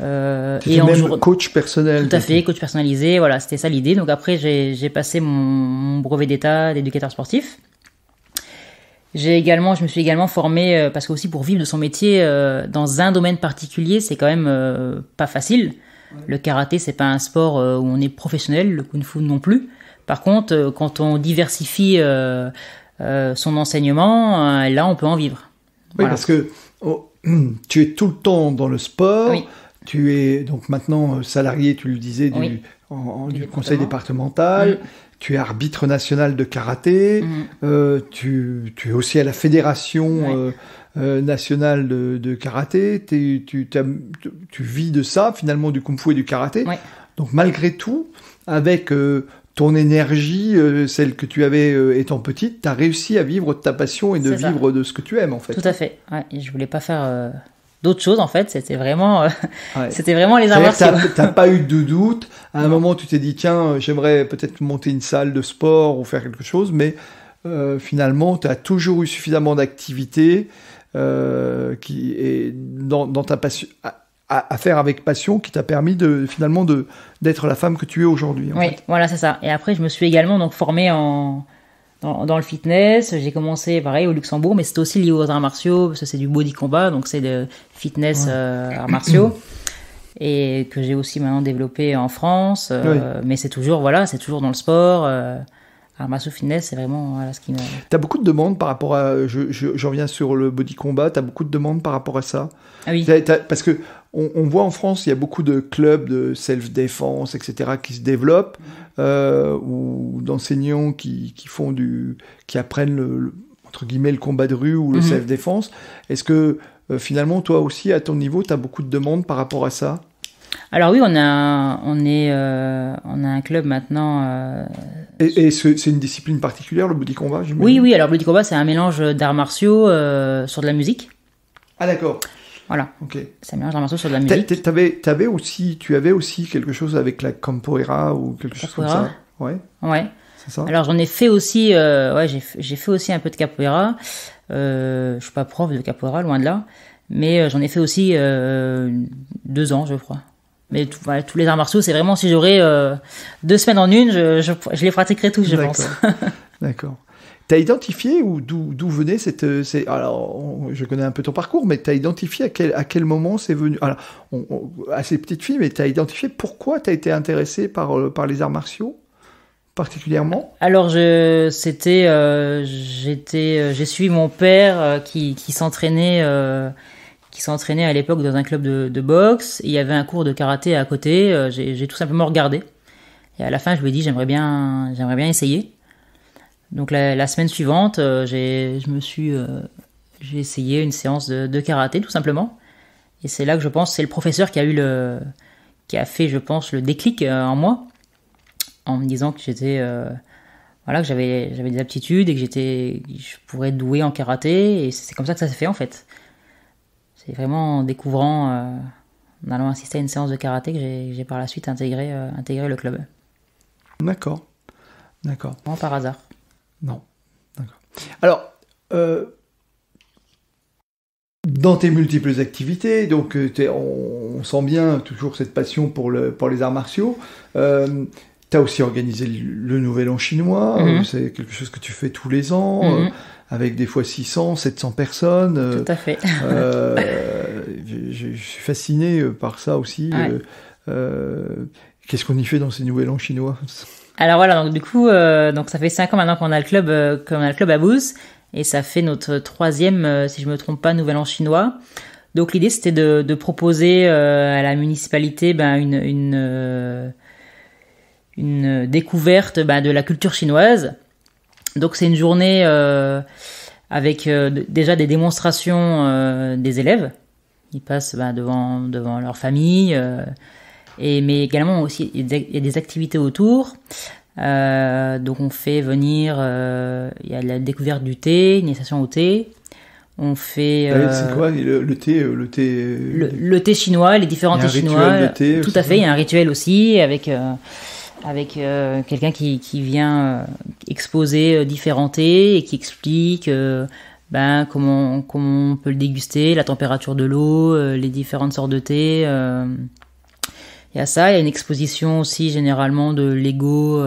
Euh, et même
coach personnel.
Tout à fait, coach personnalisé. Voilà, c'était ça l'idée. Donc après, j'ai passé mon, brevet d'état d'éducateur sportif. J'ai également, je me suis également formé euh, parce que aussi pour vivre de son métier euh, dans un domaine particulier, c'est quand même euh, pas facile. Le karaté, c'est pas un sport où on est professionnel, le kung-fu non plus. Par contre, quand on diversifie son enseignement, là, on peut en vivre. Oui, parce que oh,
tu es tout le temps dans le sport. Tu es donc maintenant salarié, tu le disais, du, conseil départemental. Mm tu es arbitre national de karaté, mhm. euh, tu, es aussi à la fédération euh, euh, nationale de, karaté, tu, tu, vis de ça, finalement, du kung-fu et du karaté. Donc malgré tout, avec ton énergie, celle que tu avais étant petite, tu as réussi à vivre de ta passion et de vivre de ce que tu aimes, en fait. Tout à
fait. Ouais, je voulais pas faire d'autres choses en fait c'était vraiment euh, c'était vraiment les t'as
pas eu de doute à un moment tu t'es dit tiens euh, j'aimerais peut-être monter une salle de sport ou faire quelque chose mais euh, finalement tu as toujours eu suffisamment d'activité qui est dans, ta passion à, faire avec passion qui t'a permis de finalement de d'être la femme que tu es aujourd'hui oui
voilà c'est ça et après je me suis également donc formée en dans, dans, le fitness. J'ai commencé pareil au Luxembourg, mais c'est aussi lié aux arts martiaux, parce que c'est du body combat, donc c'est le fitness euh, arts martiaux. Et que j'ai aussi maintenant développé en France. Euh, mais c'est toujours, voilà, c'est toujours dans le sport. Euh, alors ah, ma finesse, c'est vraiment ce qui
me... T'as beaucoup de demandes par rapport à... Je, je, sur le body combat, t'as beaucoup de demandes par rapport à ça. Ah oui. parce que on, voit en France, il y a beaucoup de clubs de self-défense, etc., qui se développent, euh, ou d'enseignants qui, qui, font du... qui apprennent le, entre guillemets le combat de rue ou le mhm. self-défense. Est-ce que euh, finalement, toi aussi, à ton niveau, t'as beaucoup de demandes par rapport à ça
alors oui, on a, on, est, euh, on a un club maintenant
et, c'est une discipline particulière, le body Combat
Oui, oui, alors body Combat, c'est un mélange d'arts martiaux euh, sur de la musique. Ah, d'accord. Voilà. Ok. Ça mélange d'arts martiaux sur de la musique.
avais aussi, tu avais aussi quelque chose avec la Capoeira ou quelque chose comme ça
Ouais. Ouais. C'est ça Alors j'en ai fait aussi, euh, ouais, j'ai, fait aussi un peu de Capoeira. Euh, je suis pas prof de Capoeira, loin de là. Mais euh, j'en ai fait aussi deux ans, je crois. Mais tous les arts martiaux, c'est vraiment si j'aurais euh, deux semaines en une, je, je, les pratiquerais tous, je pense.
D'accord. Tu as identifié d'où venait cette, euh, alors je connais un peu ton parcours mais tu as identifié à quel à quel moment c'est venu alors à ces petites filles mais as identifié pourquoi tu as été intéressé par euh, par les arts martiaux
particulièrement Alors je c'était j'étais j'ai suivi mon père qui qui s'entraînait qui s'entraînait à l'époque dans un club de, boxe. il y avait un cours de karaté à côté. Euh, j'ai tout simplement regardé. Et à la fin, je lui ai dit j'aimerais bien, j'aimerais bien essayer. Donc la, semaine suivante, euh, j'ai, je me suis, euh, j'ai essayé une séance de, karaté tout simplement. Et c'est là que je pense c'est le professeur qui a eu le, qui a fait je pense le déclic en moi, en me disant que j'étais, voilà que j'avais, j'avais des aptitudes et que j'étais, je pourrais être doué en karaté. Et c'est comme ça que ça s'est fait en fait. C'est vraiment en découvrant, euh, en allant assister à une séance de karaté que j'ai par la suite intégré, euh, intégré le club.
D'accord. D'accord.
Non, par hasard. Non. D'accord. Alors, euh,
dans tes multiples activités, donc on, on, sent bien toujours cette passion pour, le, pour les arts martiaux. tu as aussi organisé le, Nouvel An chinois, mm-hmm. c'est quelque chose que tu fais tous les ans. Mm-hmm avec des fois 600, 700 personnes. Euh, Tout à fait. Euh, je, suis fasciné euh, par ça aussi. Qu'est-ce qu'on y fait dans ces nouvel an chinois
Alors voilà, donc du coup, donc ça fait 5 ans maintenant qu'on a le club, le club à Bous et ça fait notre troisième, si je me trompe pas, nouvel an chinois. Donc l'idée c'était de, proposer à la municipalité ben, une, une, découverte ben, de la culture chinoise. Donc c'est une journée euh, avec euh, déjà des démonstrations euh, des élèves. Ils passent ben, devant, devant leur famille, et, mais également aussi il y a des activités autour. donc on fait venir, il y a la découverte du thé, une au thé. On fait. c'est quoi
le, thé, le thé. Le,
thé chinois, les différents thés chinois. tout à fait, il y a un rituel aussi avec avec euh, quelqu'un qui, vient euh, exposer euh, différents thés et qui explique ben, comment, on peut le déguster, la température de l'eau, les différentes sortes de thés. Il y a ça, il y a une exposition aussi généralement de Lego,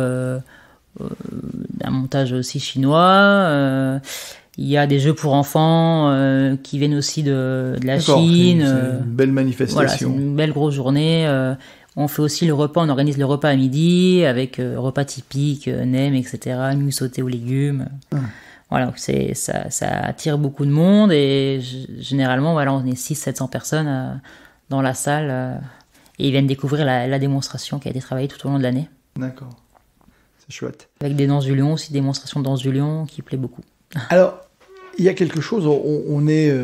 d'un montage aussi chinois. Il y a des jeux pour enfants qui viennent aussi de, la Chine. C'est une, belle manifestation. Voilà, une belle grosse journée. On fait aussi le repas, on organise le repas à midi avec euh, repas typique, euh, nems, etc., nous sautée aux légumes. Ah. Voilà, c'est ça, attire beaucoup de monde et généralement, voilà, on est 600-700 personnes euh, dans la salle et ils viennent découvrir la, démonstration qui a été travaillée tout au long de l'année. D'accord, c'est chouette. Avec des danses du lion aussi, démonstration de danses du lion qui plaît beaucoup.
Alors, il y a quelque chose, on est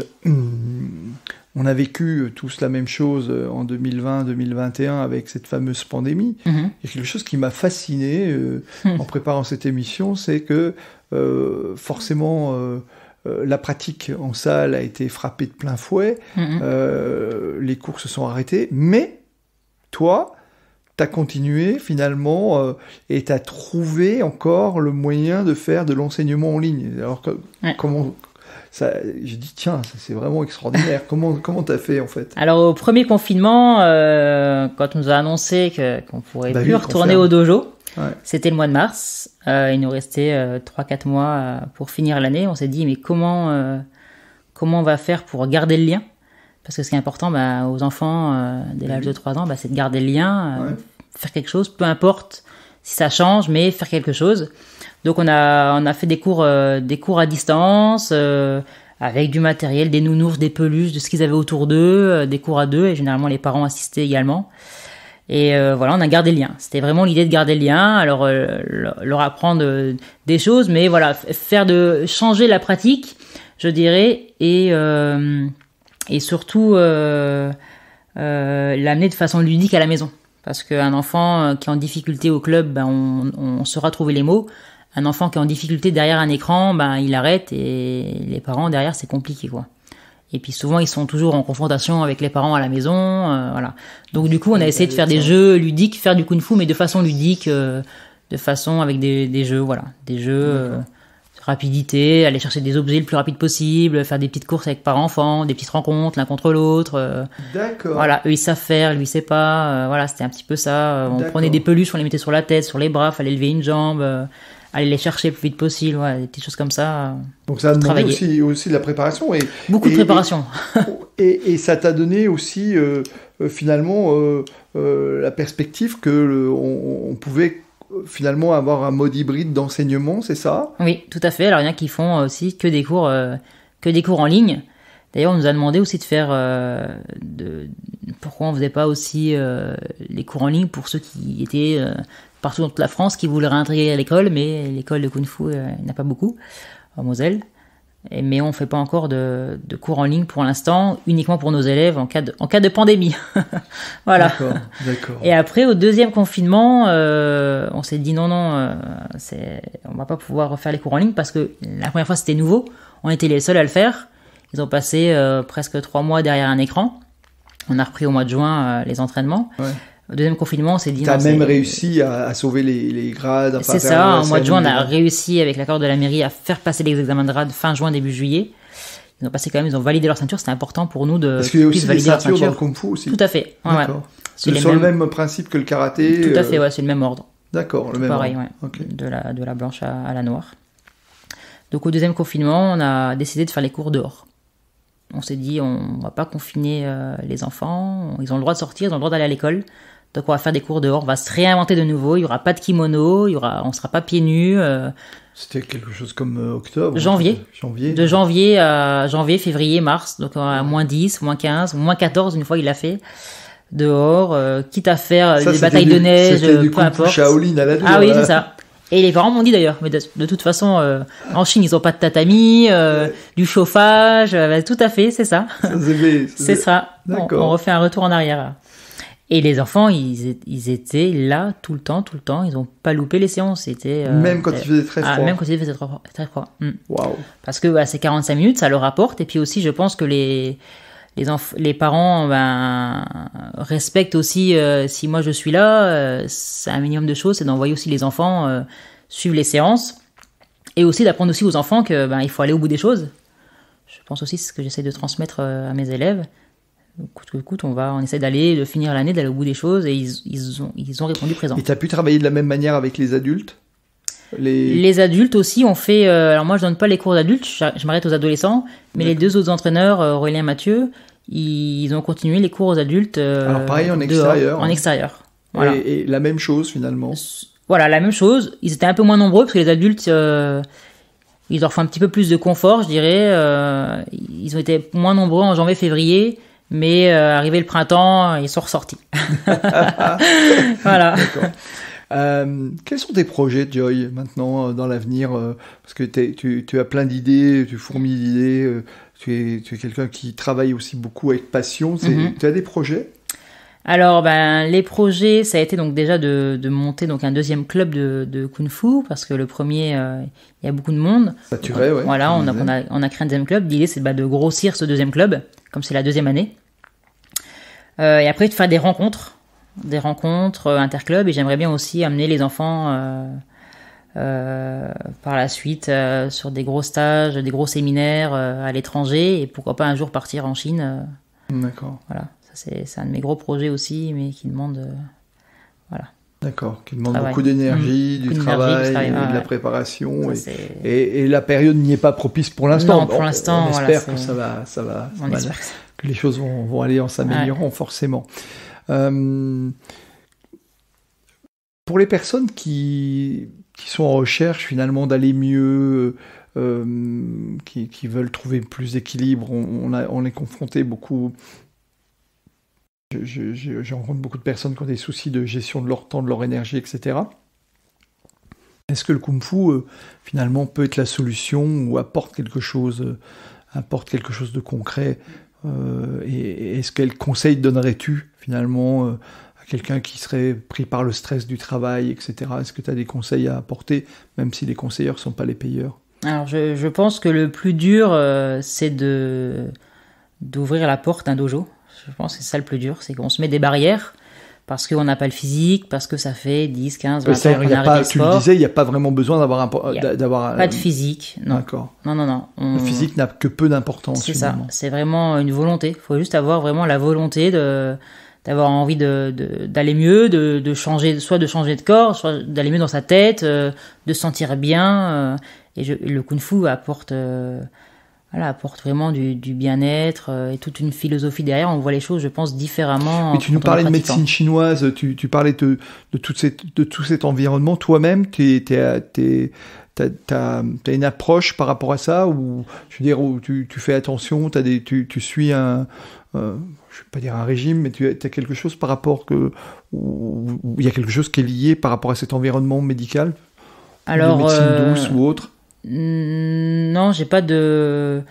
on a vécu euh, tous la même chose euh, en 2020-2021 avec cette fameuse pandémie. Mhm. Et quelque chose qui m'a fasciné euh, mhm. en préparant cette émission, c'est que forcément, la pratique en salle a été frappée de plein fouet, mhm. les cours se sont arrêtés, mais toi, tu as continué finalement et et as trouvé encore le moyen de faire de l'enseignement en ligne. Alors comment, j'ai dit tiens, c'est vraiment extraordinaire. comment comment t'as fait en fait
Alors au premier confinement, euh, quand on nous a annoncé qu'on pourrait bah plus retourner au dojo, c'était le mois de mars. Euh, il nous restait 3-4 euh, mois pour finir l'année. On s'est dit mais comment comment on va faire pour garder le lien Parce que ce qui est important bah, aux enfants dès bah l'âge de 3 ans, c'est de garder le lien, faire quelque chose, peu importe si ça change, mais faire quelque chose. Donc on a on a fait des cours euh, des cours à distance euh, avec du matériel, des nounours, des peluches, de ce qu'ils avaient autour d'eux, euh, des cours à deux et généralement les parents assistaient également. Et voilà, on a gardé le lien. C'était vraiment l'idée de garder le lien, alors leur apprendre des choses, mais voilà, faire de changer la pratique, je dirais, et surtout l'amener de façon ludique à la maison, parce qu'un enfant qui est en difficulté au club, ben, on, on saura trouver les mots un enfant qui est en difficulté derrière un écran, ben, il arrête et les parents derrière, c'est compliqué, quoi. Et puis souvent, ils sont toujours en confrontation avec les parents à la maison, euh, voilà. Donc du coup, on a essayé de bah, faire des jeux ludiques, faire du kung-fu, mais de façon ludique, euh, de façon avec des, jeux, voilà, des jeux euh, rapidité, aller chercher des objets le plus rapide possible, faire des petites courses avec par enfant, des petites rencontres l'un contre l'autre.
D'accord. Voilà,
eux ils savent faire, lui il sait pas. voilà, c'était un petit peu ça. on prenait des peluches, on les mettait sur la tête, sur les bras, fallait lever une jambe aller les chercher le plus vite possible, des petites choses comme ça. Euh, Donc ça a demandé aussi,
aussi de la préparation. Et, Beaucoup de préparation. Et, ça t'a donné aussi euh, euh, finalement la perspective que on, pouvait finalement avoir un mode hybride d'enseignement, c'est ça
Oui, tout à fait. Alors il y en a qui font aussi que des cours, que des cours en ligne. D'ailleurs, on nous a demandé aussi de faire de, pourquoi on ne faisait pas aussi les cours en ligne pour ceux qui étaient partout dans toute la France qui voulait réintégrer à l'école, mais l'école de Kung Fu euh, n'a pas beaucoup, à Moselle. Et, mais on ne fait pas encore de, cours en ligne pour l'instant, uniquement pour nos élèves en cas de, en cas de pandémie. voilà. Et après, au deuxième confinement, euh, on s'est dit non, non, euh, c'est, on ne va pas pouvoir refaire les cours en ligne parce que la première fois c'était nouveau, on était les seuls à le faire. Ils ont passé presque trois mois derrière un écran. On a repris au mois de juin les entraînements. Ouais. Au deuxième confinement, on s'est dit. Tu as même réussi
à, à, sauver les, les grades. C'est ça, En mois de juin, on a
réussi avec l'accord de la mairie à faire passer les examens de grade fin juin, début juillet. Ils ont passé quand même, ils ont validé leur ceinture, c'était important pour nous de. Parce qu'il y a aussi des ceintures dans le Kung Fu aussi. Tout à fait. D'accord. C'est sur le même principe que
le karaté. Tout à fait, euh, c'est le même ordre.
D'accord, le même pareil, ordre. Ouais. De, la, de la blanche à, la noire. Donc au deuxième confinement, on a décidé de faire les cours dehors. On s'est dit, on va pas confiner euh, les enfants, ils ont le droit de sortir, ils ont le droit d'aller à l'école. Donc on va faire des cours dehors, on va se réinventer de nouveau. Il y aura pas de kimono, il y aura, on sera pas pieds nus. Euh, c'était quelque chose comme euh, octobre. Hein, janvier. Janvier. De janvier à janvier, février, mars. Donc à euh, moins 10, moins 15, moins 14 une fois il l'a fait dehors, quitte à faire des batailles de neige, du peu importe. Shaolin à la Ah oui, c'est hein. ça. Et les parents m'ont dit d'ailleurs, mais de, toute façon, en Chine, ils ont pas de tatami, du chauffage, bah, tout à fait, c'est ça.
c'est ça.
on, refait un retour en arrière. Et les enfants, ils, étaient là tout le temps, tout le temps. Ils n'ont pas loupé les séances. C'était, euh, même quand il faisait très ah, froid. même quand il faisait très, froid. Hmm. Parce que bah, ces 45 minutes, ça leur apporte. Et puis aussi, je pense que les, les, les parents ben, respectent aussi, euh, si moi je suis là, euh, c'est un minimum de choses, c'est d'envoyer aussi les enfants suivre les séances. Et aussi d'apprendre aussi aux enfants que ben, il faut aller au bout des choses. Je pense aussi c'est ce que j'essaie de transmettre à mes élèves on va, on essaie d'aller, de finir l'année, d'aller au bout des choses, et ils, ils, ont, ils ont répondu présent. Et tu as pu
travailler de la même manière avec les
adultes les... les... adultes aussi ont fait. Euh, alors moi, je donne pas les cours adultes je m'arrête aux adolescents. Mais les deux autres entraîneurs, euh, Aurélien et Mathieu, ils, ont continué les cours aux adultes. Euh, alors pareil en extérieur. en hein. extérieur. Voilà.
Et, la même chose
finalement. Voilà, la même chose. Ils étaient un peu moins nombreux parce que les adultes, ils leur font un petit peu plus de confort, je dirais. ils ont été moins nombreux en janvier-février. Mais euh, arrivé le printemps, ils sont ressortis. voilà.
Euh, quels sont tes projets, Joy, maintenant, euh, dans l'avenir Parce que tu, as plein d'idées, tu fourmis d'idées, tu es, quelqu'un qui travaille aussi beaucoup avec passion. Mhm. Tu as des projets
alors, ben, les projets, ça a été donc déjà de, monter donc un deuxième club de, kung fu parce que le premier, il y a beaucoup de monde. Voilà, on a, créé un deuxième club. L'idée, c'est bah, de grossir ce deuxième club comme c'est la deuxième année. Euh, et après, de faire des rencontres, des rencontres euh, interclubs, et j'aimerais bien aussi amener les enfants euh, par la suite sur des gros stages, des gros séminaires à l'étranger, et pourquoi pas un jour partir en Chine. D'accord. Voilà, ça c'est un de mes gros projets aussi, mais qui demande... voilà. D'accord, qui demande ah beaucoup d'énergie, mmh. du, travail, de la
préparation. et, la période n'y est pas propice pour l'instant. Non, pour l'instant, on, espère que ça va, ça va, que les choses vont, aller en s'améliorant forcément. Euh, pour les personnes qui, sont en recherche finalement d'aller mieux, euh, euh, qui, veulent trouver plus d'équilibre, on, on, est confronté beaucoup je, je, rencontre beaucoup de personnes qui ont des soucis de gestion de leur temps, de leur énergie, etc. Est-ce que le kung fu, euh, finalement, peut être la solution ou apporte quelque chose, euh, apporte quelque chose de concret euh, Et est-ce quel conseil donnerais-tu, finalement, à quelqu'un qui serait pris par le stress du travail, etc. Est-ce que tu as des conseils à apporter, même si les conseilleurs ne sont pas les payeurs
Alors, je, pense que le plus dur, c'est d'ouvrir la porte d'un dojo je pense que c'est ça le plus dur, c'est qu'on se met des barrières parce qu'on n'a pas le physique, parce que ça fait 10, 15, 20 ans Tu le disais,
il n'y a pas vraiment besoin d'avoir un... d'avoir Pas de euh, physique, non. D'accord.
Non, non, non. Le physique
n'a que peu d'importance. C'est ça,
c'est vraiment une volonté. Il faut juste avoir vraiment la volonté de d'avoir envie d'aller mieux, de, changer, soit de changer de corps, soit d'aller mieux dans sa tête, euh, de se sentir bien. Euh, et, le kung fu apporte voilà, apporte vraiment du, bien-être euh, et toute une philosophie derrière. On voit les choses, je pense, différemment. Mais tu nous parlais de médecine
chinoise, tu, parlais de, tout cet environnement. Toi-même, tu as, une approche par rapport à ça ou je veux dire, tu, fais attention, as des, tu, suis un, je pas dire un régime, mais tu as, quelque chose par rapport que, il y a quelque chose qui est lié par rapport à cet environnement médical Alors, médecine euh, douce ou autre
Mm, non, j'ai pas de.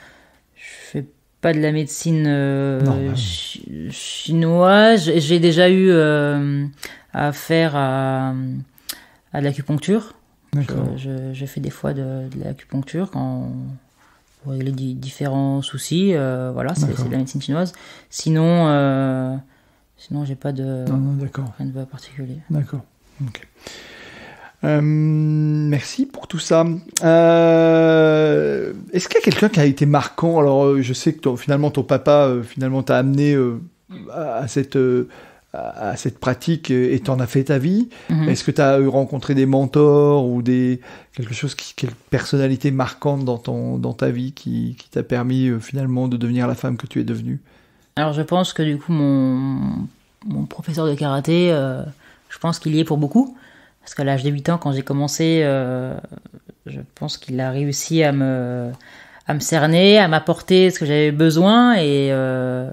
Je fais pas de la médecine euh, chinoise. J'ai déjà eu affaire euh, à, de l'acupuncture. J'ai fait des fois de, l'acupuncture quand pour régler différents soucis. Euh, voilà, c'est de la médecine chinoise. Sinon, sinon j'ai pas de. Non, non, d'accord. Rien de particulier. D'accord. Ok merci pour tout ça. Euh,
est-ce qu'il y a quelqu'un qui a été marquant Alors, euh, je sais que finalement, ton papa, euh, finalement, t'a amené à cette à cette pratique et t'en as fait ta vie mhm. Est-ce que tu as rencontré des mentors ou des quelque chose qui personnalité marquante dans ton dans ta vie qui, t'a permis finalement de devenir la femme que tu es devenue
Alors je pense que du coup mon, professeur de karaté, je pense qu'il y est pour beaucoup parce qu'à l'âge de 8 ans, quand j'ai commencé, euh, je pense qu'il a réussi à me, me cerner, à m'apporter ce que j'avais besoin. Et euh,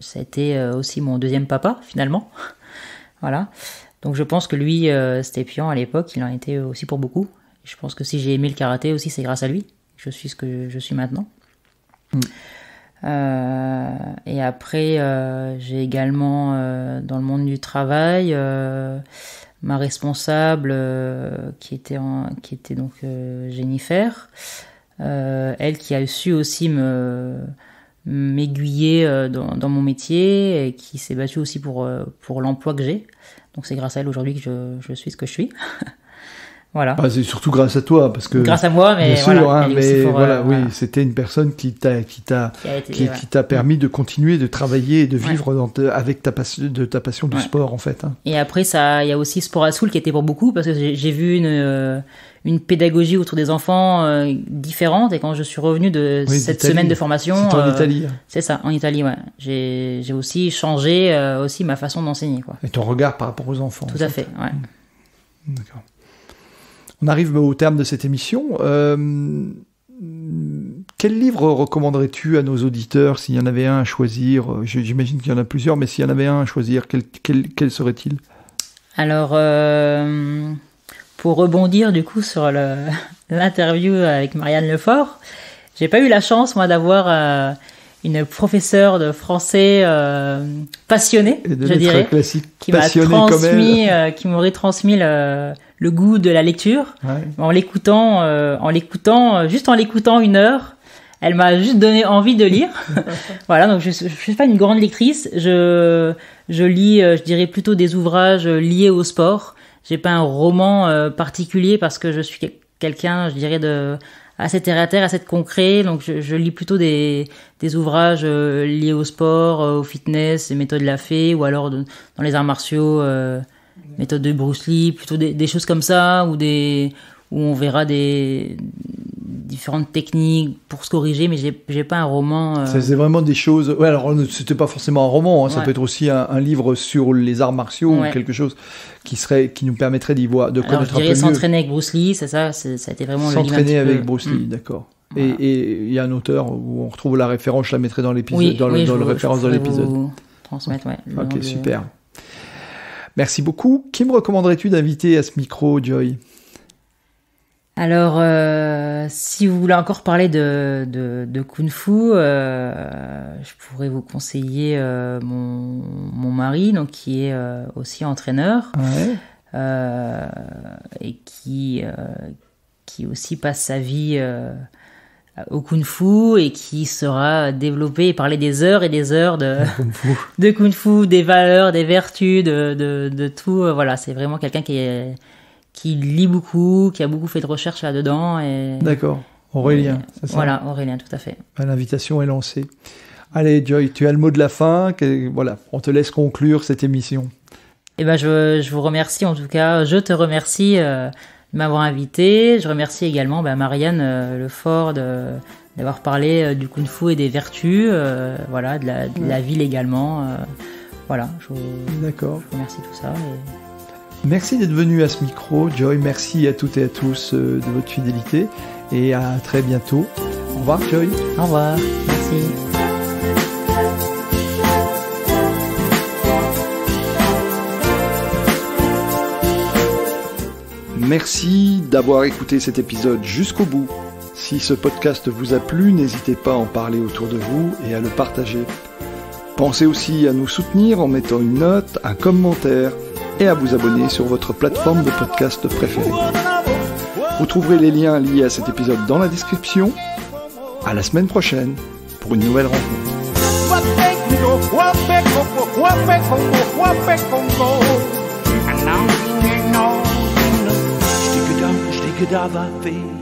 ça a été euh, aussi mon deuxième papa, finalement. voilà. Donc je pense que lui, c'était pion à l'époque, il en était aussi pour beaucoup. Je pense que si j'ai aimé le karaté aussi, c'est grâce à lui. Je suis ce que je suis maintenant. Mm. Euh, et après, euh, j'ai également euh, dans le monde du travail ma responsable qui était qui était donc Jennifer, elle qui a su aussi me m'aiguiller dans, dans, mon métier et qui s'est battue aussi pour, pour l'emploi que j'ai. Donc c'est grâce à elle aujourd'hui que je, je, suis ce que je suis.
Bah, c'est surtout grâce à toi, parce que. Grâce à moi, mais. Hein, euh, oui, c'était une personne qui t'a, qui t'a, qui, permis de continuer de travailler et de vivre dans avec ta passion, de ta passion du sport, en fait. Hein.
Et après, ça, il y a aussi Sport à Soul qui était pour beaucoup, parce que j'ai vu une, euh, une pédagogie autour des enfants euh, différente, et quand je suis revenu de cette semaine de formation. C'est en Italie. C'est ça, en Italie, ouais. J'ai, j'ai aussi changé, aussi ma façon d'enseigner, quoi. Et ton regard par rapport aux enfants. Tout à fait, fait ouais. D'accord.
On arrive bah, au terme de cette émission. Euh, quel livre recommanderais-tu à nos auditeurs s'il y en avait un à choisir J'imagine qu'il y en a plusieurs, mais s'il y en avait un à choisir, quel, serait-il
Alors, euh, pour rebondir du coup sur l'interview avec Marianne Lefort, j'ai pas eu la chance moi d'avoir euh, une professeure de français passionnée, je dirais, qui qui m'aurait transmis le, le goût de la lecture. En l'écoutant, euh, en l'écoutant, euh, juste en l'écoutant une heure, elle m'a juste donné envie de lire. voilà, donc je, je, suis pas une grande lectrice. Je je lis, euh, je dirais plutôt des ouvrages liés au sport. J'ai pas un roman particulier parce que je suis quelqu'un, je dirais de assez terre à terre, assez concret. Donc je, lis plutôt des, ouvrages liés au sport, au fitness, les méthodes de la fée, ou alors dans les arts martiaux, méthode de Bruce Lee, plutôt des, choses comme ça, ou des, où on verra des différentes techniques pour se corriger, mais j'ai pas un roman. Euh, c'est
vraiment des choses. Ouais, alors euh, c'était pas forcément un roman, hein, ça peut être aussi un, livre sur les arts martiaux ou quelque chose qui serait, qui nous permettrait d'y voir, de connaître je S'entraîner
avec Bruce Lee, c'est ça, ça a été vraiment. S'entraîner avec Bruce Lee,
mm. d'accord. Et il y a un auteur où on retrouve la référence, je la mettrai dans l'épisode, dans, oui, le référence dans l'épisode.
Transmettre, ouais. Ok, super.
Merci beaucoup. Qui me recommanderais-tu d'inviter à ce micro, Joy
alors, euh, si vous voulez encore parler de, de, Kung Fu, euh, je pourrais vous conseiller euh, mon, mari, donc qui est aussi entraîneur et qui, qui aussi passe sa vie euh, au kung fu et qui sera développé et parler des heures et des heures de kung fu, de des valeurs, des vertus, de, de, tout. Euh, voilà, c'est vraiment quelqu'un qui, est, qui lit beaucoup, qui a beaucoup fait de recherches là-dedans. Et... D'accord, Aurélien, Voilà, Aurélien, tout à fait.
Ah, l'invitation est lancée. Allez, Joy, tu as le mot de la fin. Voilà, on te laisse conclure cette émission.
Eh ben, je, je vous remercie en tout cas. Je te remercie. Euh, m'avoir invité. Je remercie également bah, Marianne euh, Lefort euh, d'avoir parlé euh, du kung fu et des vertus, voilà, de la, ville également. voilà, je, D'accord. je remercie tout ça. Merci d'être venu à
ce micro, Joy. Merci à toutes et à tous de votre fidélité et à très bientôt. Au revoir, Joy. Au revoir. Merci. Merci d'avoir écouté cet épisode jusqu'au bout. Si ce podcast vous a plu, n'hésitez pas à en parler autour de vous et à le partager. Pensez aussi à nous soutenir en mettant une note, un commentaire et à vous abonner sur votre plateforme de podcast préférée. Vous trouverez les liens liés à cet épisode dans la description. À la semaine prochaine pour une nouvelle rencontre.
could I be?